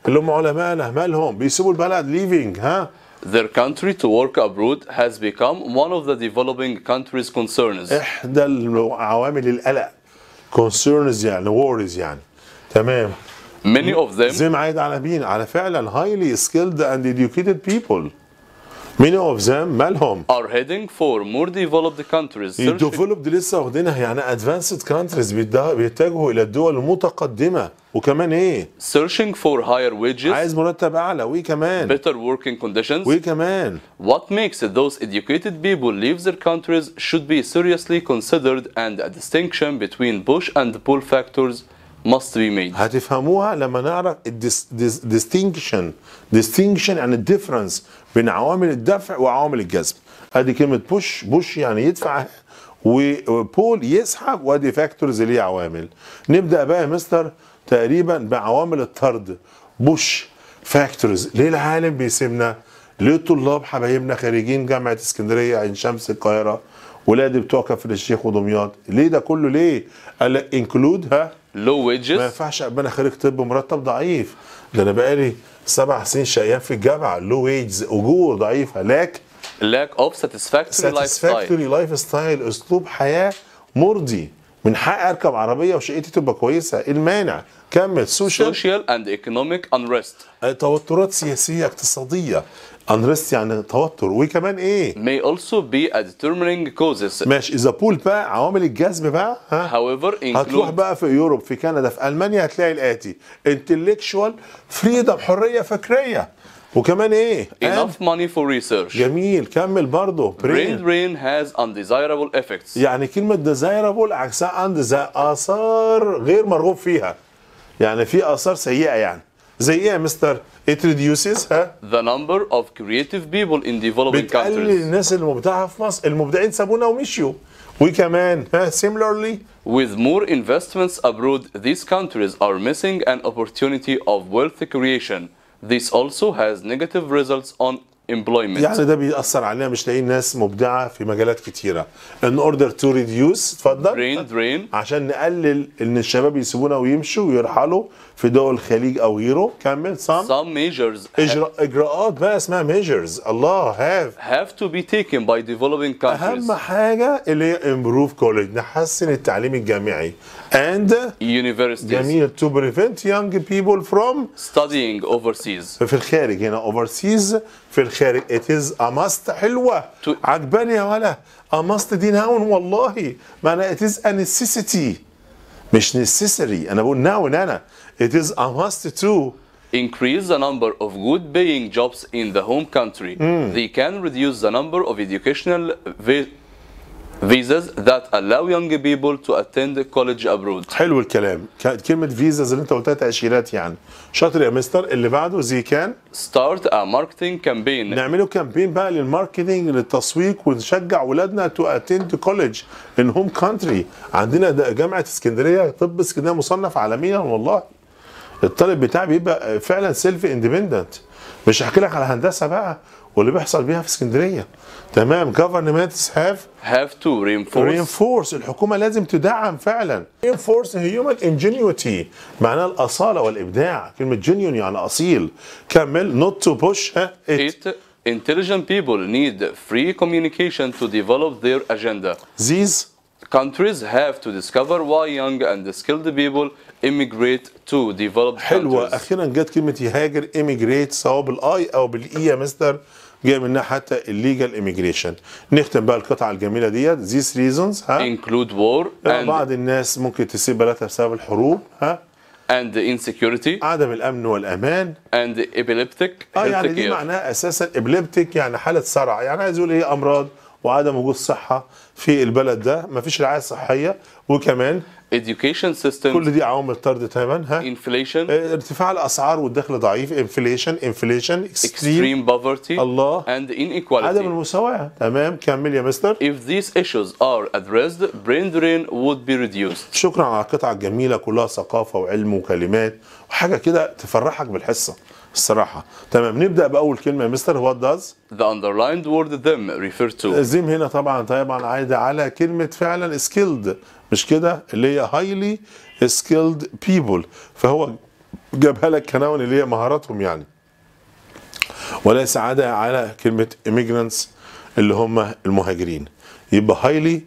اللي هم علمائنا مالهم بيسيبوا البلد ليفينج ها Their country to work abroad has become one of the developing countries concerns. إحدى العوامل القلق concerns يعني worries يعني تمام. Many of them. زي ما عايد على مين على فعلا highly skilled and educated people. Many of them مالهم are heading for more developed countries developed لسه واخدينها يعني advanced countries بيتجهوا الى الدول المتقدمه وكمان ايه searching for higher wages عايز مرتب اعلى وايه كمان better working conditions وايه كمان what makes those educated people leave their countries should be seriously considered and a distinction between push and pull factors must be made هتفهموها لما نعرف distinction distinction يعني الديفرنس بين عوامل الدفع وعوامل الجذب ادي كلمه بوش بوش يعني يدفع وبول يسحب وادي فاكتورز ليه عوامل نبدا بقى يا مستر تقريبا بعوامل الطرد بوش فاكتورز ليه العالم بيسيبنا ليه الطلاب حبايبنا خريجين جامعه اسكندريه عين شمس القاهره ولادي بتوع كفر الشيخ ودمياط ليه ده كله ليه قال لك انكلود ها لو ويجز ما ينفعش انا خريج طب مرتب ضعيف ده انا بقالي سبع سنين شقيان في الجامعه لو ويجز اجور ضعيفه لاك لاك اوف ساتيسفاكتوري لايف ستايل ساتيسفاكتوري لايف ستايل اسلوب حياه مرضي من حقي اركب عربيه وشقتي تبقى كويسه ايه المانع كمل سوشيال سوشيال اند ايكونوميك انريست توترات سياسيه اقتصاديه unrest يعني توتر وكمان ايه may also be a determining causes ماشي اذا بول بقى عوامل الجذب بقى ها however include هتروح بقى في يوروب في كندا في المانيا هتلاقي الاتي intellectual freedom حريه فكريه وكمان ايه enough money for research جميل كمل برضه brain drain has undesirable effects يعني كلمه desirable عكسها undesirable اثار غير مرغوب فيها يعني في اثار سيئه يعني زي ايه يا مستر it reduces ها the number of creative people in developing countries بتقلل الناس المبدعه في مصر المبدعين سابونا ومشيوا وكمان ها similarly with more investments abroad these countries are missing an opportunity of wealth creation this also has negative results on employment يعني ده بيأثر علينا مش لاقيين ناس مبدعه في مجالات كتيره in order to reduce اتفضل drain drain عشان نقلل ان الشباب يسيبونا ويمشوا ويرحلوا في دول الخليج او غيره كمل some some measures إجراء اجراءات بقى اسمها measures الله have have to be taken by developing countries اهم حاجه اللي هي improve college نحسن التعليم الجامعي and universities جميل to prevent young people from studying overseas في الخارج هنا overseas في الخارج it is a must حلوة to... عجباني يا ولا a must دي نون والله معناها it is a necessity مش necessary انا بقول نون انا it is a must to increase the number of good paying jobs in the home country. Mm. They can reduce the number of educational visas that allow young people to attend college abroad حلو الكلام كلمة visas اللي انت قلتها تأشيرات يعني شاطر يا مستر اللي بعده زي كان start a marketing campaign نعمله كامبين بقى للماركتينج للتسويق ونشجع ولادنا to attend college in home country عندنا جامعة اسكندرية طب اسكندرية مصنف عالميا والله الطالب بتاعي بيبقى فعلا سيلف اندبندنت مش هحكي لك على هندسه بقى واللي بيحصل بيها في اسكندريه تمام governments have have to reinforce reinforce الحكومه لازم تدعم فعلا reinforce human ingenuity معناه الاصاله والابداع كلمه genuine يعني اصيل كمل not to push it, it intelligent people need free communication to develop their agenda these countries have to discover why young and skilled people immigrate to develop حلوة countries. اخيرا جت كلمه يهاجر immigrate سواء بالاي او بالاي يا مستر جاي منها حتى الليجال ايميجريشن نختم بقى القطعه الجميله ديت ذيس ريزونز ها انكلود آه، وور بعض الناس ممكن تسيب بلدها بسبب الحروب ها and insecurity عدم الامن والامان and epileptic اه يعني دي معناها اساسا epileptic يعني حاله صرع يعني عايز يقول ايه امراض وعدم وجود صحه في البلد ده ما فيش رعايه صحيه وكمان education system كل دي عوامل طرد تماما ها inflation ارتفاع الاسعار والدخل ضعيف inflation inflation extreme, extreme poverty الله and inequality عدم المساواه تمام كمل يا مستر if these issues are addressed brain drain would be reduced شكرا على القطعه الجميله كلها ثقافه وعلم وكلمات وحاجه كده تفرحك بالحصه الصراحه تمام نبدا باول كلمه مستر وات داز ذا اندرلايند وورد ذم ريفير تو ذم هنا طبعا طبعا عايده على كلمه فعلا سكيلد مش كده اللي هي هايلي سكيلد بيبل فهو جابها لك كنون اللي هي مهاراتهم يعني وليس عادة على كلمه immigrants اللي هم المهاجرين يبقى highly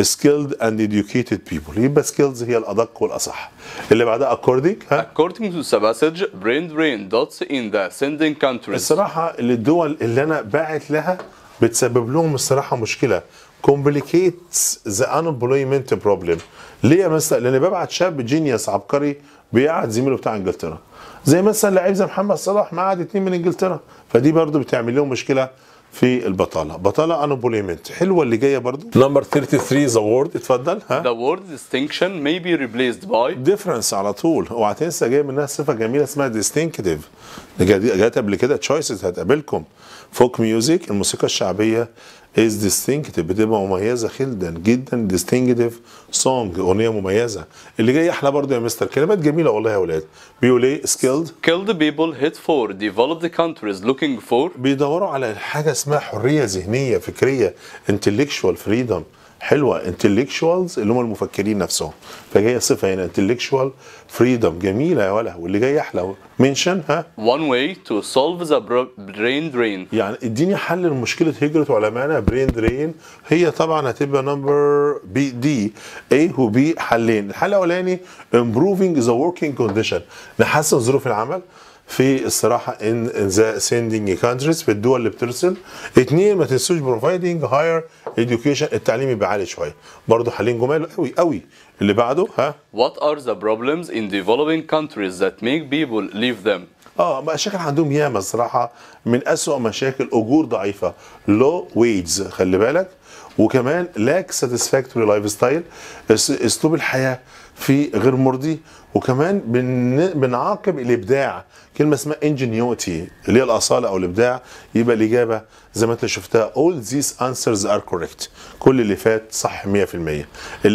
skilled and educated people يبقى skills هي الأدق والأصح اللي بعدها according ها؟ according to the passage brain drain dots in the sending countries الصراحة الدول اللي أنا باعت لها بتسبب لهم الصراحة مشكلة complicates the unemployment problem ليه يا مثلا لأن ببعت شاب جينيوس عبقري بيقعد زميله بتاع انجلترا زي مثلا لعيب زي محمد صلاح ما قعد اتنين من انجلترا فدي برضه بتعمل لهم مشكله في البطاله بطاله انوبوليمنت حلوه اللي جايه برضو نمبر 33 ذا وورد اتفضل ها ذا وورد ديستنكشن مي بي ريبليسد باي ديفرنس على طول اوعى تنسى جاي منها صفه جميله اسمها ديستنكتيف جات قبل كده تشويسز هتقابلكم فوك ميوزك الموسيقى الشعبيه is distinctive بتبقى مميزه جدا جدا distinctive song اغنيه مميزه اللي جاي احلى برضه يا مستر كلمات جميله والله يا اولاد بيقول ايه skilled skilled people hit for developed countries looking for بيدوروا على حاجه اسمها حريه ذهنيه فكريه intellectual freedom حلوه انتلكشوالز اللي هم المفكرين نفسهم فجايه صفه هنا انتلكشوال فريدم جميله يا ولا واللي جاي احلى منشن ها one way to solve the brain drain يعني اديني حل لمشكله هجره علمائنا برين درين هي طبعا هتبقى نمبر بي دي اي وبي حلين الحل الاولاني improving the working condition نحسن ظروف العمل في الصراحه ان ذا سيندنج كانتريز في الدول اللي بترسل اثنين ما تنسوش بروفايدنج هاير education التعليم يبقى عالي شويه برضه حالين جمال قوي قوي اللي بعده ها وات ار ذا بروبلمز ان ديفلوبينج كانتريز ذات ميك people ليف them اه مشاكل عندهم ياما الصراحه من اسوء مشاكل اجور ضعيفه لو ويجز خلي بالك وكمان لاك ساتسفاكتوري لايف ستايل اسلوب الحياه في غير مرضي وكمان بن... بنعاقب الابداع كلمه اسمها انجنيوتي اللي هي الاصاله او الابداع يبقى الاجابه زي ما انت شفتها all these answers are correct كل اللي فات صح 100% اللي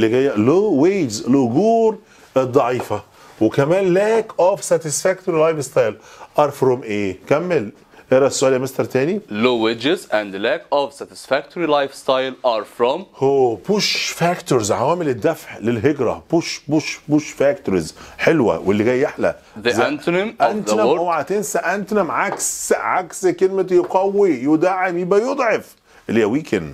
جايه low wage الاجور الضعيفه وكمان lack of satisfactory lifestyle are from ايه؟ كمل اقرا إيه السؤال يا مستر تاني low wages and lack of satisfactory lifestyle are from هو بوش فاكتورز عوامل الدفع للهجره بوش بوش بوش فاكتورز حلوه واللي جاي احلى the antonym of the word اوعى تنسى انتونم عكس عكس كلمه يقوي يدعم يبقى يضعف اللي هي ويكن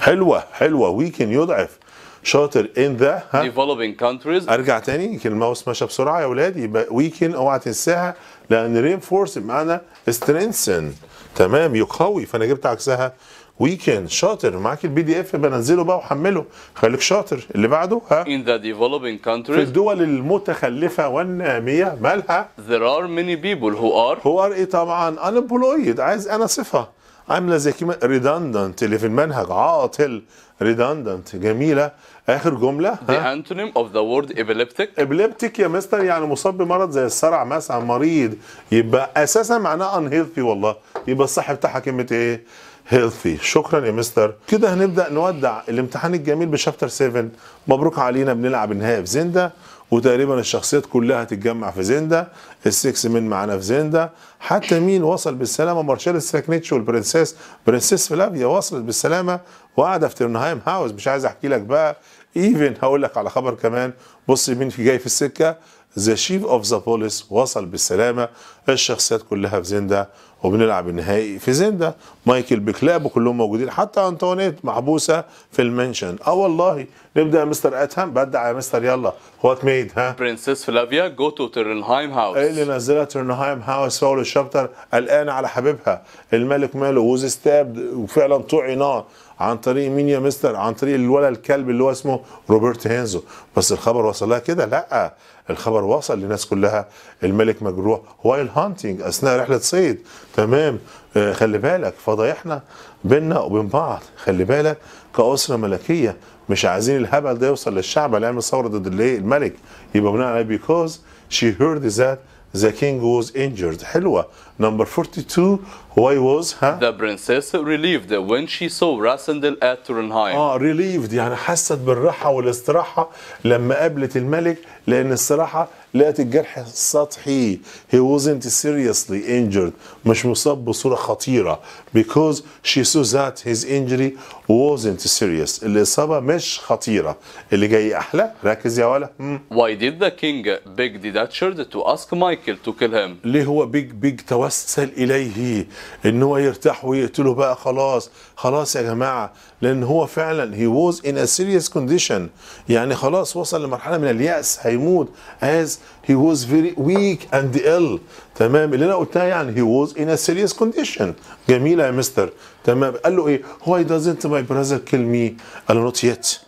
حلوه حلوه ويكن يضعف شاطر ان ذا ديفلوبينج countries ارجع تاني كلمه الماوس ماشيه بسرعه يا اولاد يبقى ويكن اوعى تنساها لان رينفورس بمعنى سترينثن تمام يقوي فانا جبت عكسها ويكند شاطر معاك البي دي اف بنزله بقى وحمله خليك شاطر اللي بعده ها in the developing countries في الدول المتخلفه والناميه مالها there are many people who are who are ايه طبعا unemployed عايز انا صفه عامله زي كلمه redundant اللي في المنهج عاطل ريداندنت جميله اخر جمله ذا انتونيم اوف ذا وورد epileptic epileptic يا مستر يعني مصاب بمرض زي الصرع مثلا مريض يبقى اساسا معناه ان هيلثي والله يبقى الصح بتاعها كلمه ايه هيلثي شكرا يا مستر كده هنبدا نودع الامتحان الجميل بشابتر 7 مبروك علينا بنلعب النهائي في زندا وتقريبا الشخصيات كلها هتتجمع في زندا السكس من معانا في زندا حتى مين وصل بالسلامه مارشال ساكنيتش والبرنسيس برنسيس فلافيا وصلت بالسلامه وقاعده في ترنهايم هاوس مش عايز احكي لك بقى ايفن هقول لك على خبر كمان بص مين في جاي في السكه ذا شيف اوف ذا بوليس وصل بالسلامه الشخصيات كلها في زنده وبنلعب النهائي في زندا مايكل بكلاب وكلهم موجودين حتى انطوانيت محبوسه في المنشن اه والله نبدا مستر اتهم بدع يا مستر يلا وات ميد ها برنسس فلافيا جو تو ترنهايم هاوس ايه اللي نزلها ترنهايم هاوس فاول الشابتر قلقان على حبيبها الملك ماله ووز ستاب وفعلا طوعي نار عن طريق مين يا مستر عن طريق الولد الكلب اللي هو اسمه روبرت هينزو بس الخبر وصلها كده لا الخبر وصل للناس كلها الملك مجروح وايل هانتنج اثناء رحله صيد تمام آه، خلي بالك فضايحنا بينا وبين بعض خلي بالك كأسرة ملكية مش عايزين الهبل ده يوصل للشعب اللي عمل ثورة ضد الايه الملك يبقى بناء على بيكوز شي هيرد ذات ذا كينج ووز انجرد حلوة Number 42, why was ها؟ The princess relieved when she saw Rassendel at Turenheim. اه relieved يعني حست بالراحة والاستراحة لما قابلت الملك لأن الصراحة لقت الجرح سطحي. He wasn't seriously injured. مش مصاب بصورة خطيرة. Because she saw that his injury wasn't serious. الإصابة مش خطيرة. اللي جاي أحلى. ركز يا ولا. Why did the king beg the Dutchard to ask Michael to kill him؟ ليه هو بيج بيج توقع يتوسل اليه ان هو يرتاح ويقتله بقى خلاص خلاص يا جماعه لان هو فعلا هي واز ان ا سيريس كونديشن يعني خلاص وصل لمرحله من الياس هيموت از هي واز فيري ويك اند ال تمام اللي انا قلتها يعني هي واز ان ا سيريس كونديشن جميله يا مستر تمام قال له ايه هو دازنت ماي براذر كيل مي قال له نوت يت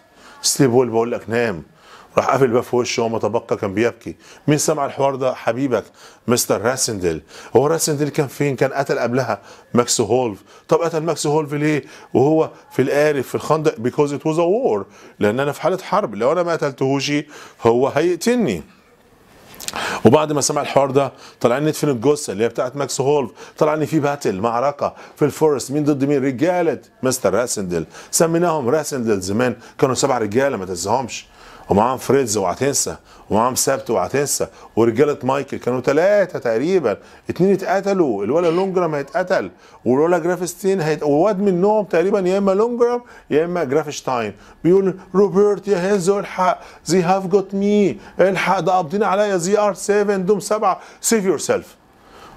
سليب ويل بقول لك نام راح قافل الباب في وشه وما تبقى كان بيبكي مين سمع الحوار ده حبيبك مستر راسندل هو راسندل كان فين كان قتل قبلها ماكس هولف طب قتل ماكس هولف ليه وهو في القارب في الخندق بيكوز ات واز ا وور لان انا في حاله حرب لو انا ما قتلتهوش هو هيقتلني وبعد ما سمع الحوار ده طلع ان فيلم الجثه اللي هي بتاعت ماكس هولف طلع ان في باتل معركه في الفورست مين ضد مين رجاله مستر راسندل سميناهم راسندل زمان كانوا سبع رجاله ما تنساهمش ومعاهم فريدز اوعى تنسى ومعاهم سبت اوعى تنسى ورجاله مايكل كانوا ثلاثه تقريبا اثنين اتقتلوا الولا لونجرام هيتقتل والولا جرافستين هيت... وواد منهم تقريبا يا اما لونجرام يا اما جرافشتاين بيقول روبرت يا هنزو الحق زي هاف جوت مي الحق ده قابضين عليا زي ار 7 دوم سبعه سيف يور سيلف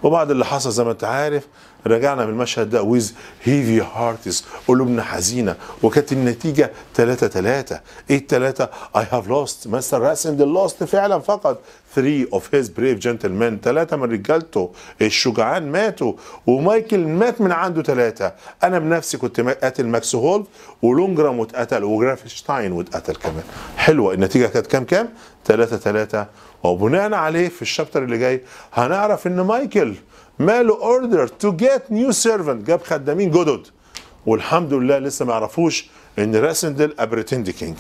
وبعد اللي حصل زي ما انت عارف رجعنا من المشهد ده ويز هيفي هارتس قلوبنا حزينه وكانت النتيجه 3 3 ايه الثلاثه؟ اي هاف لوست مستر راسند دي لوست فعلا فقط 3 اوف هيز بريف جنتلمان ثلاثه من رجالته الشجعان ماتوا ومايكل مات من عنده ثلاثه انا بنفسي كنت قاتل ماكس هولف ولونجرام واتقتل وجرافشتاين واتقتل كمان حلوه النتيجه كانت كام كام؟ 3 3 وبناء عليه في الشابتر اللي جاي هنعرف ان مايكل ماله اوردر تو جيت نيو سيرفنت جاب خدامين جدد والحمد لله لسه ما يعرفوش ان راسندل ابريتند كينج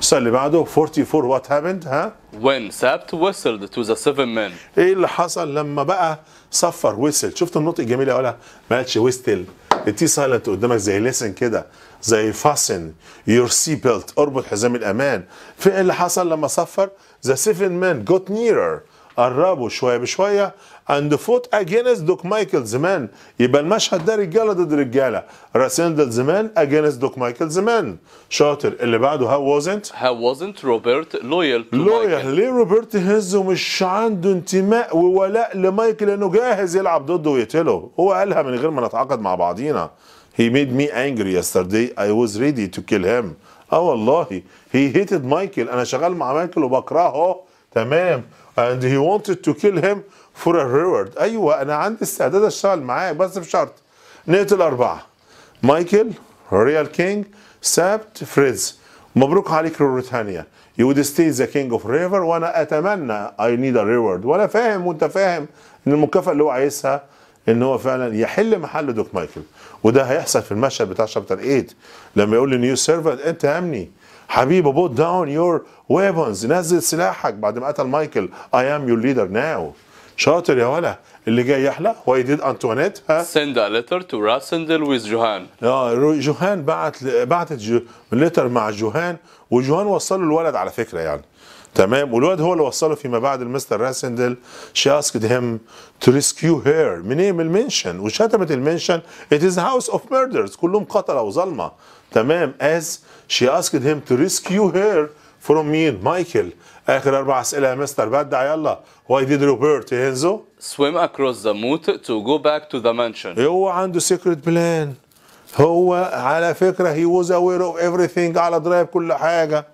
السؤال اللي بعده 44 وات هابند ها وين سابت ويسلد تو ذا سيفن مان ايه اللي حصل لما بقى صفر ويسل شفت النطق الجميل ولا ما قالش ويستل التي سايلنت قدامك زي ليسن كده زي فاسن يور سي بيلت اربط حزام الامان فين إيه اللي حصل لما صفر ذا سيفن مان جوت نيرر قربوا شويه بشويه اند فوت اجينست دوك مايكل زمان يبقى المشهد ده رجاله ضد رجاله راسندل زمان اجينست دوك مايكل زمان شاطر اللي بعده هاو وازنت هاو وازنت روبرت لويال لويال ليه روبرت هز ومش عنده انتماء وولاء لمايكل لانه جاهز يلعب ضده ويقتله هو قالها من غير ما نتعاقد مع بعضينا He made me angry yesterday I was ready to kill him اه والله هي هيتد مايكل انا شغال مع مايكل وبكرهه تمام and he wanted to kill him for a reward ايوه انا عندي استعداد اشتغل معاه بس بشرط نقتل اربعه مايكل ريال كينج سابت فريدز مبروك عليك روريتانيا you would stay the king of river وانا اتمنى I need a reward وانا فاهم وانت فاهم ان المكافاه اللي هو عايزها ان هو فعلا يحل محل دوك مايكل وده هيحصل في المشهد بتاع شابتر 8 لما يقول لي نيو سيرفنت انت امني حبيبي بوت داون يور ويبنز نزل سلاحك بعد ما قتل مايكل اي ام يور ليدر ناو شاطر يا ولا اللي جاي يحلى واي ديد انتوانيت ها سند ا ليتر تو راسندل ويز جوهان اه جوهان بعت بعتت جو... ليتر مع جوهان وجوهان وصل له الولد على فكره يعني تمام والولد هو اللي وصله فيما بعد المستر راسندل شي اسكد هيم تو ريسكيو هير منين من المنشن وشتمت المنشن ات از هاوس اوف ميردرز كلهم قتله وظلمه تمام as she asked him to rescue her from مين مايكل اخر اربع اسئله يا مستر بدع يلا واي ديد روبرت ينزو swim across the moat to go back to the mansion هو عنده secret بلان هو على فكره هي was اوير اوف everything على درايه بكل حاجه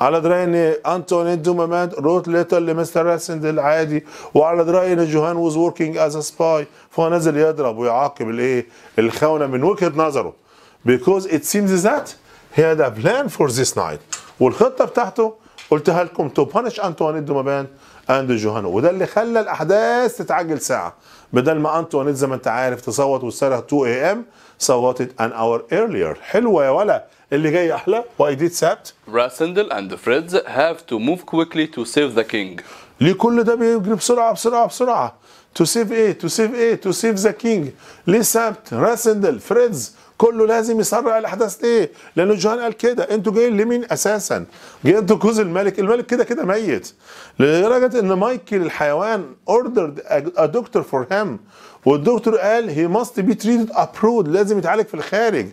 على درايه ان انتونيت دومامان روت ليتر لمستر راسند العادي وعلى درايه ان جوهان واز وركينج از سباي فهو نازل يضرب ويعاقب الايه الخونه من وجهه نظره because it seems that he had a plan for this night والخطة بتاعته قلتها لكم to punish Antoinette de Mabin and Johanna وده اللي خلى الأحداث تتعجل ساعة بدل ما أنتوانيت زي ما أنت عارف تصوت والسنة 2 a.m. صوتت an hour earlier حلوة يا ولا اللي جاي أحلى وأيديت سابت راسندل and Freds have to move quickly to save the king ليه كل ده بيجري بسرعة بسرعة بسرعة to save A to save A to save the king ليه سابت راسندل فريدز كله لازم يسرع الاحداث ليه؟ لان جوهان قال كده انتوا جايين لمين اساسا؟ جايين تنقذوا الملك، الملك كده كده ميت لدرجه ان مايكل الحيوان اوردرد ا دكتور فور هيم والدكتور قال هي ماست بي تريتد ابرود لازم يتعالج في الخارج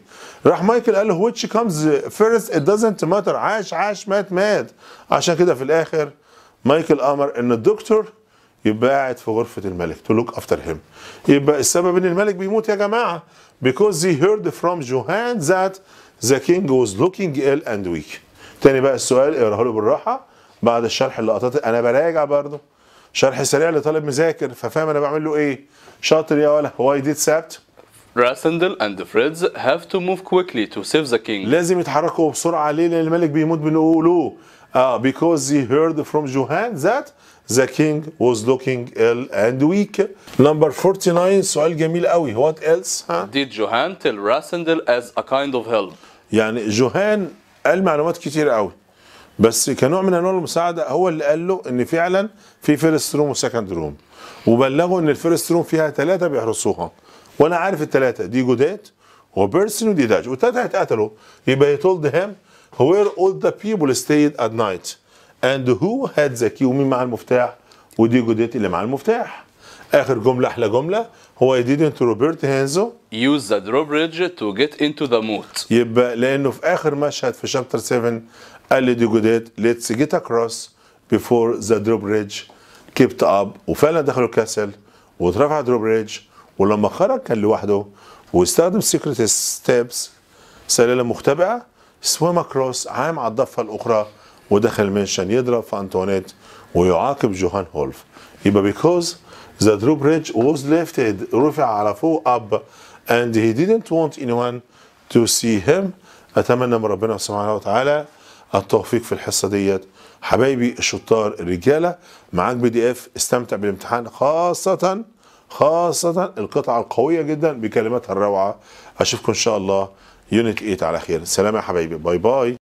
راح مايكل قال له ويتش كامز فيرست ات دازنت ماتر عاش عاش مات مات عشان كده في الاخر مايكل امر ان الدكتور يبقى قاعد في غرفه الملك تو لوك افتر هيم يبقى السبب ان الملك بيموت يا جماعه because he heard from Johan that the king was looking ill and weak تاني بقى السؤال اقراه له بالراحه بعد الشرح اللقطات انا براجع برضه شرح سريع لطالب مذاكر ففاهم انا بعمل له ايه شاطر يا ولا why did Sapt راسندل اند فريدز هاف تو موف كويكلي تو سيف ذا كينج لازم يتحركوا بسرعه ليه لان الملك بيموت بنقوله اه because he heard from Johan that The king was looking ill and weak. Number 49 سؤال جميل قوي. What else? Huh? Did Johan tell Rassendel as a kind of help? يعني جوهان قال معلومات كتير قوي. بس كنوع من انواع المساعده هو اللي قال له ان فعلا في فيرست روم وسكند روم وبلغه ان الفيرست روم فيها ثلاثه بيحرسوها وانا عارف الثلاثه دي جودات وبيرسون ودي داج والثلاثه هيتقتلوا يبقى هي تولد هيم where all the people stayed at night. اند هو هاد كي ومين مع المفتاح ودي ديت اللي مع المفتاح اخر جمله احلى جمله هو ديدنت روبرت هانزو ذا the بريدج تو جيت انتو ذا موت يبقى لانه في اخر مشهد في شابتر 7 قال لي ديجو ديت let's get across before the drawbridge كيبت اب وفعلا دخلوا الكاسل واترفع دروبريدج ولما خرج كان لوحده واستخدم سيكريت ستيبس سلالم مختبئه سويم كروس عام على الضفه الاخرى ودخل منشن يضرب في انتونيت ويعاقب جوهان هولف يبقى بيكوز ذا درو بريدج ووز ليفتد رفع على فوق اند هي he didn't want anyone to see him اتمنى من ربنا سبحانه وتعالى التوفيق في الحصه ديت حبايبي الشطار الرجاله معاك بي دي اف استمتع بالامتحان خاصه خاصه القطعه القويه جدا بكلماتها الروعه اشوفكم ان شاء الله يونت 8 على خير سلام يا حبايبي باي باي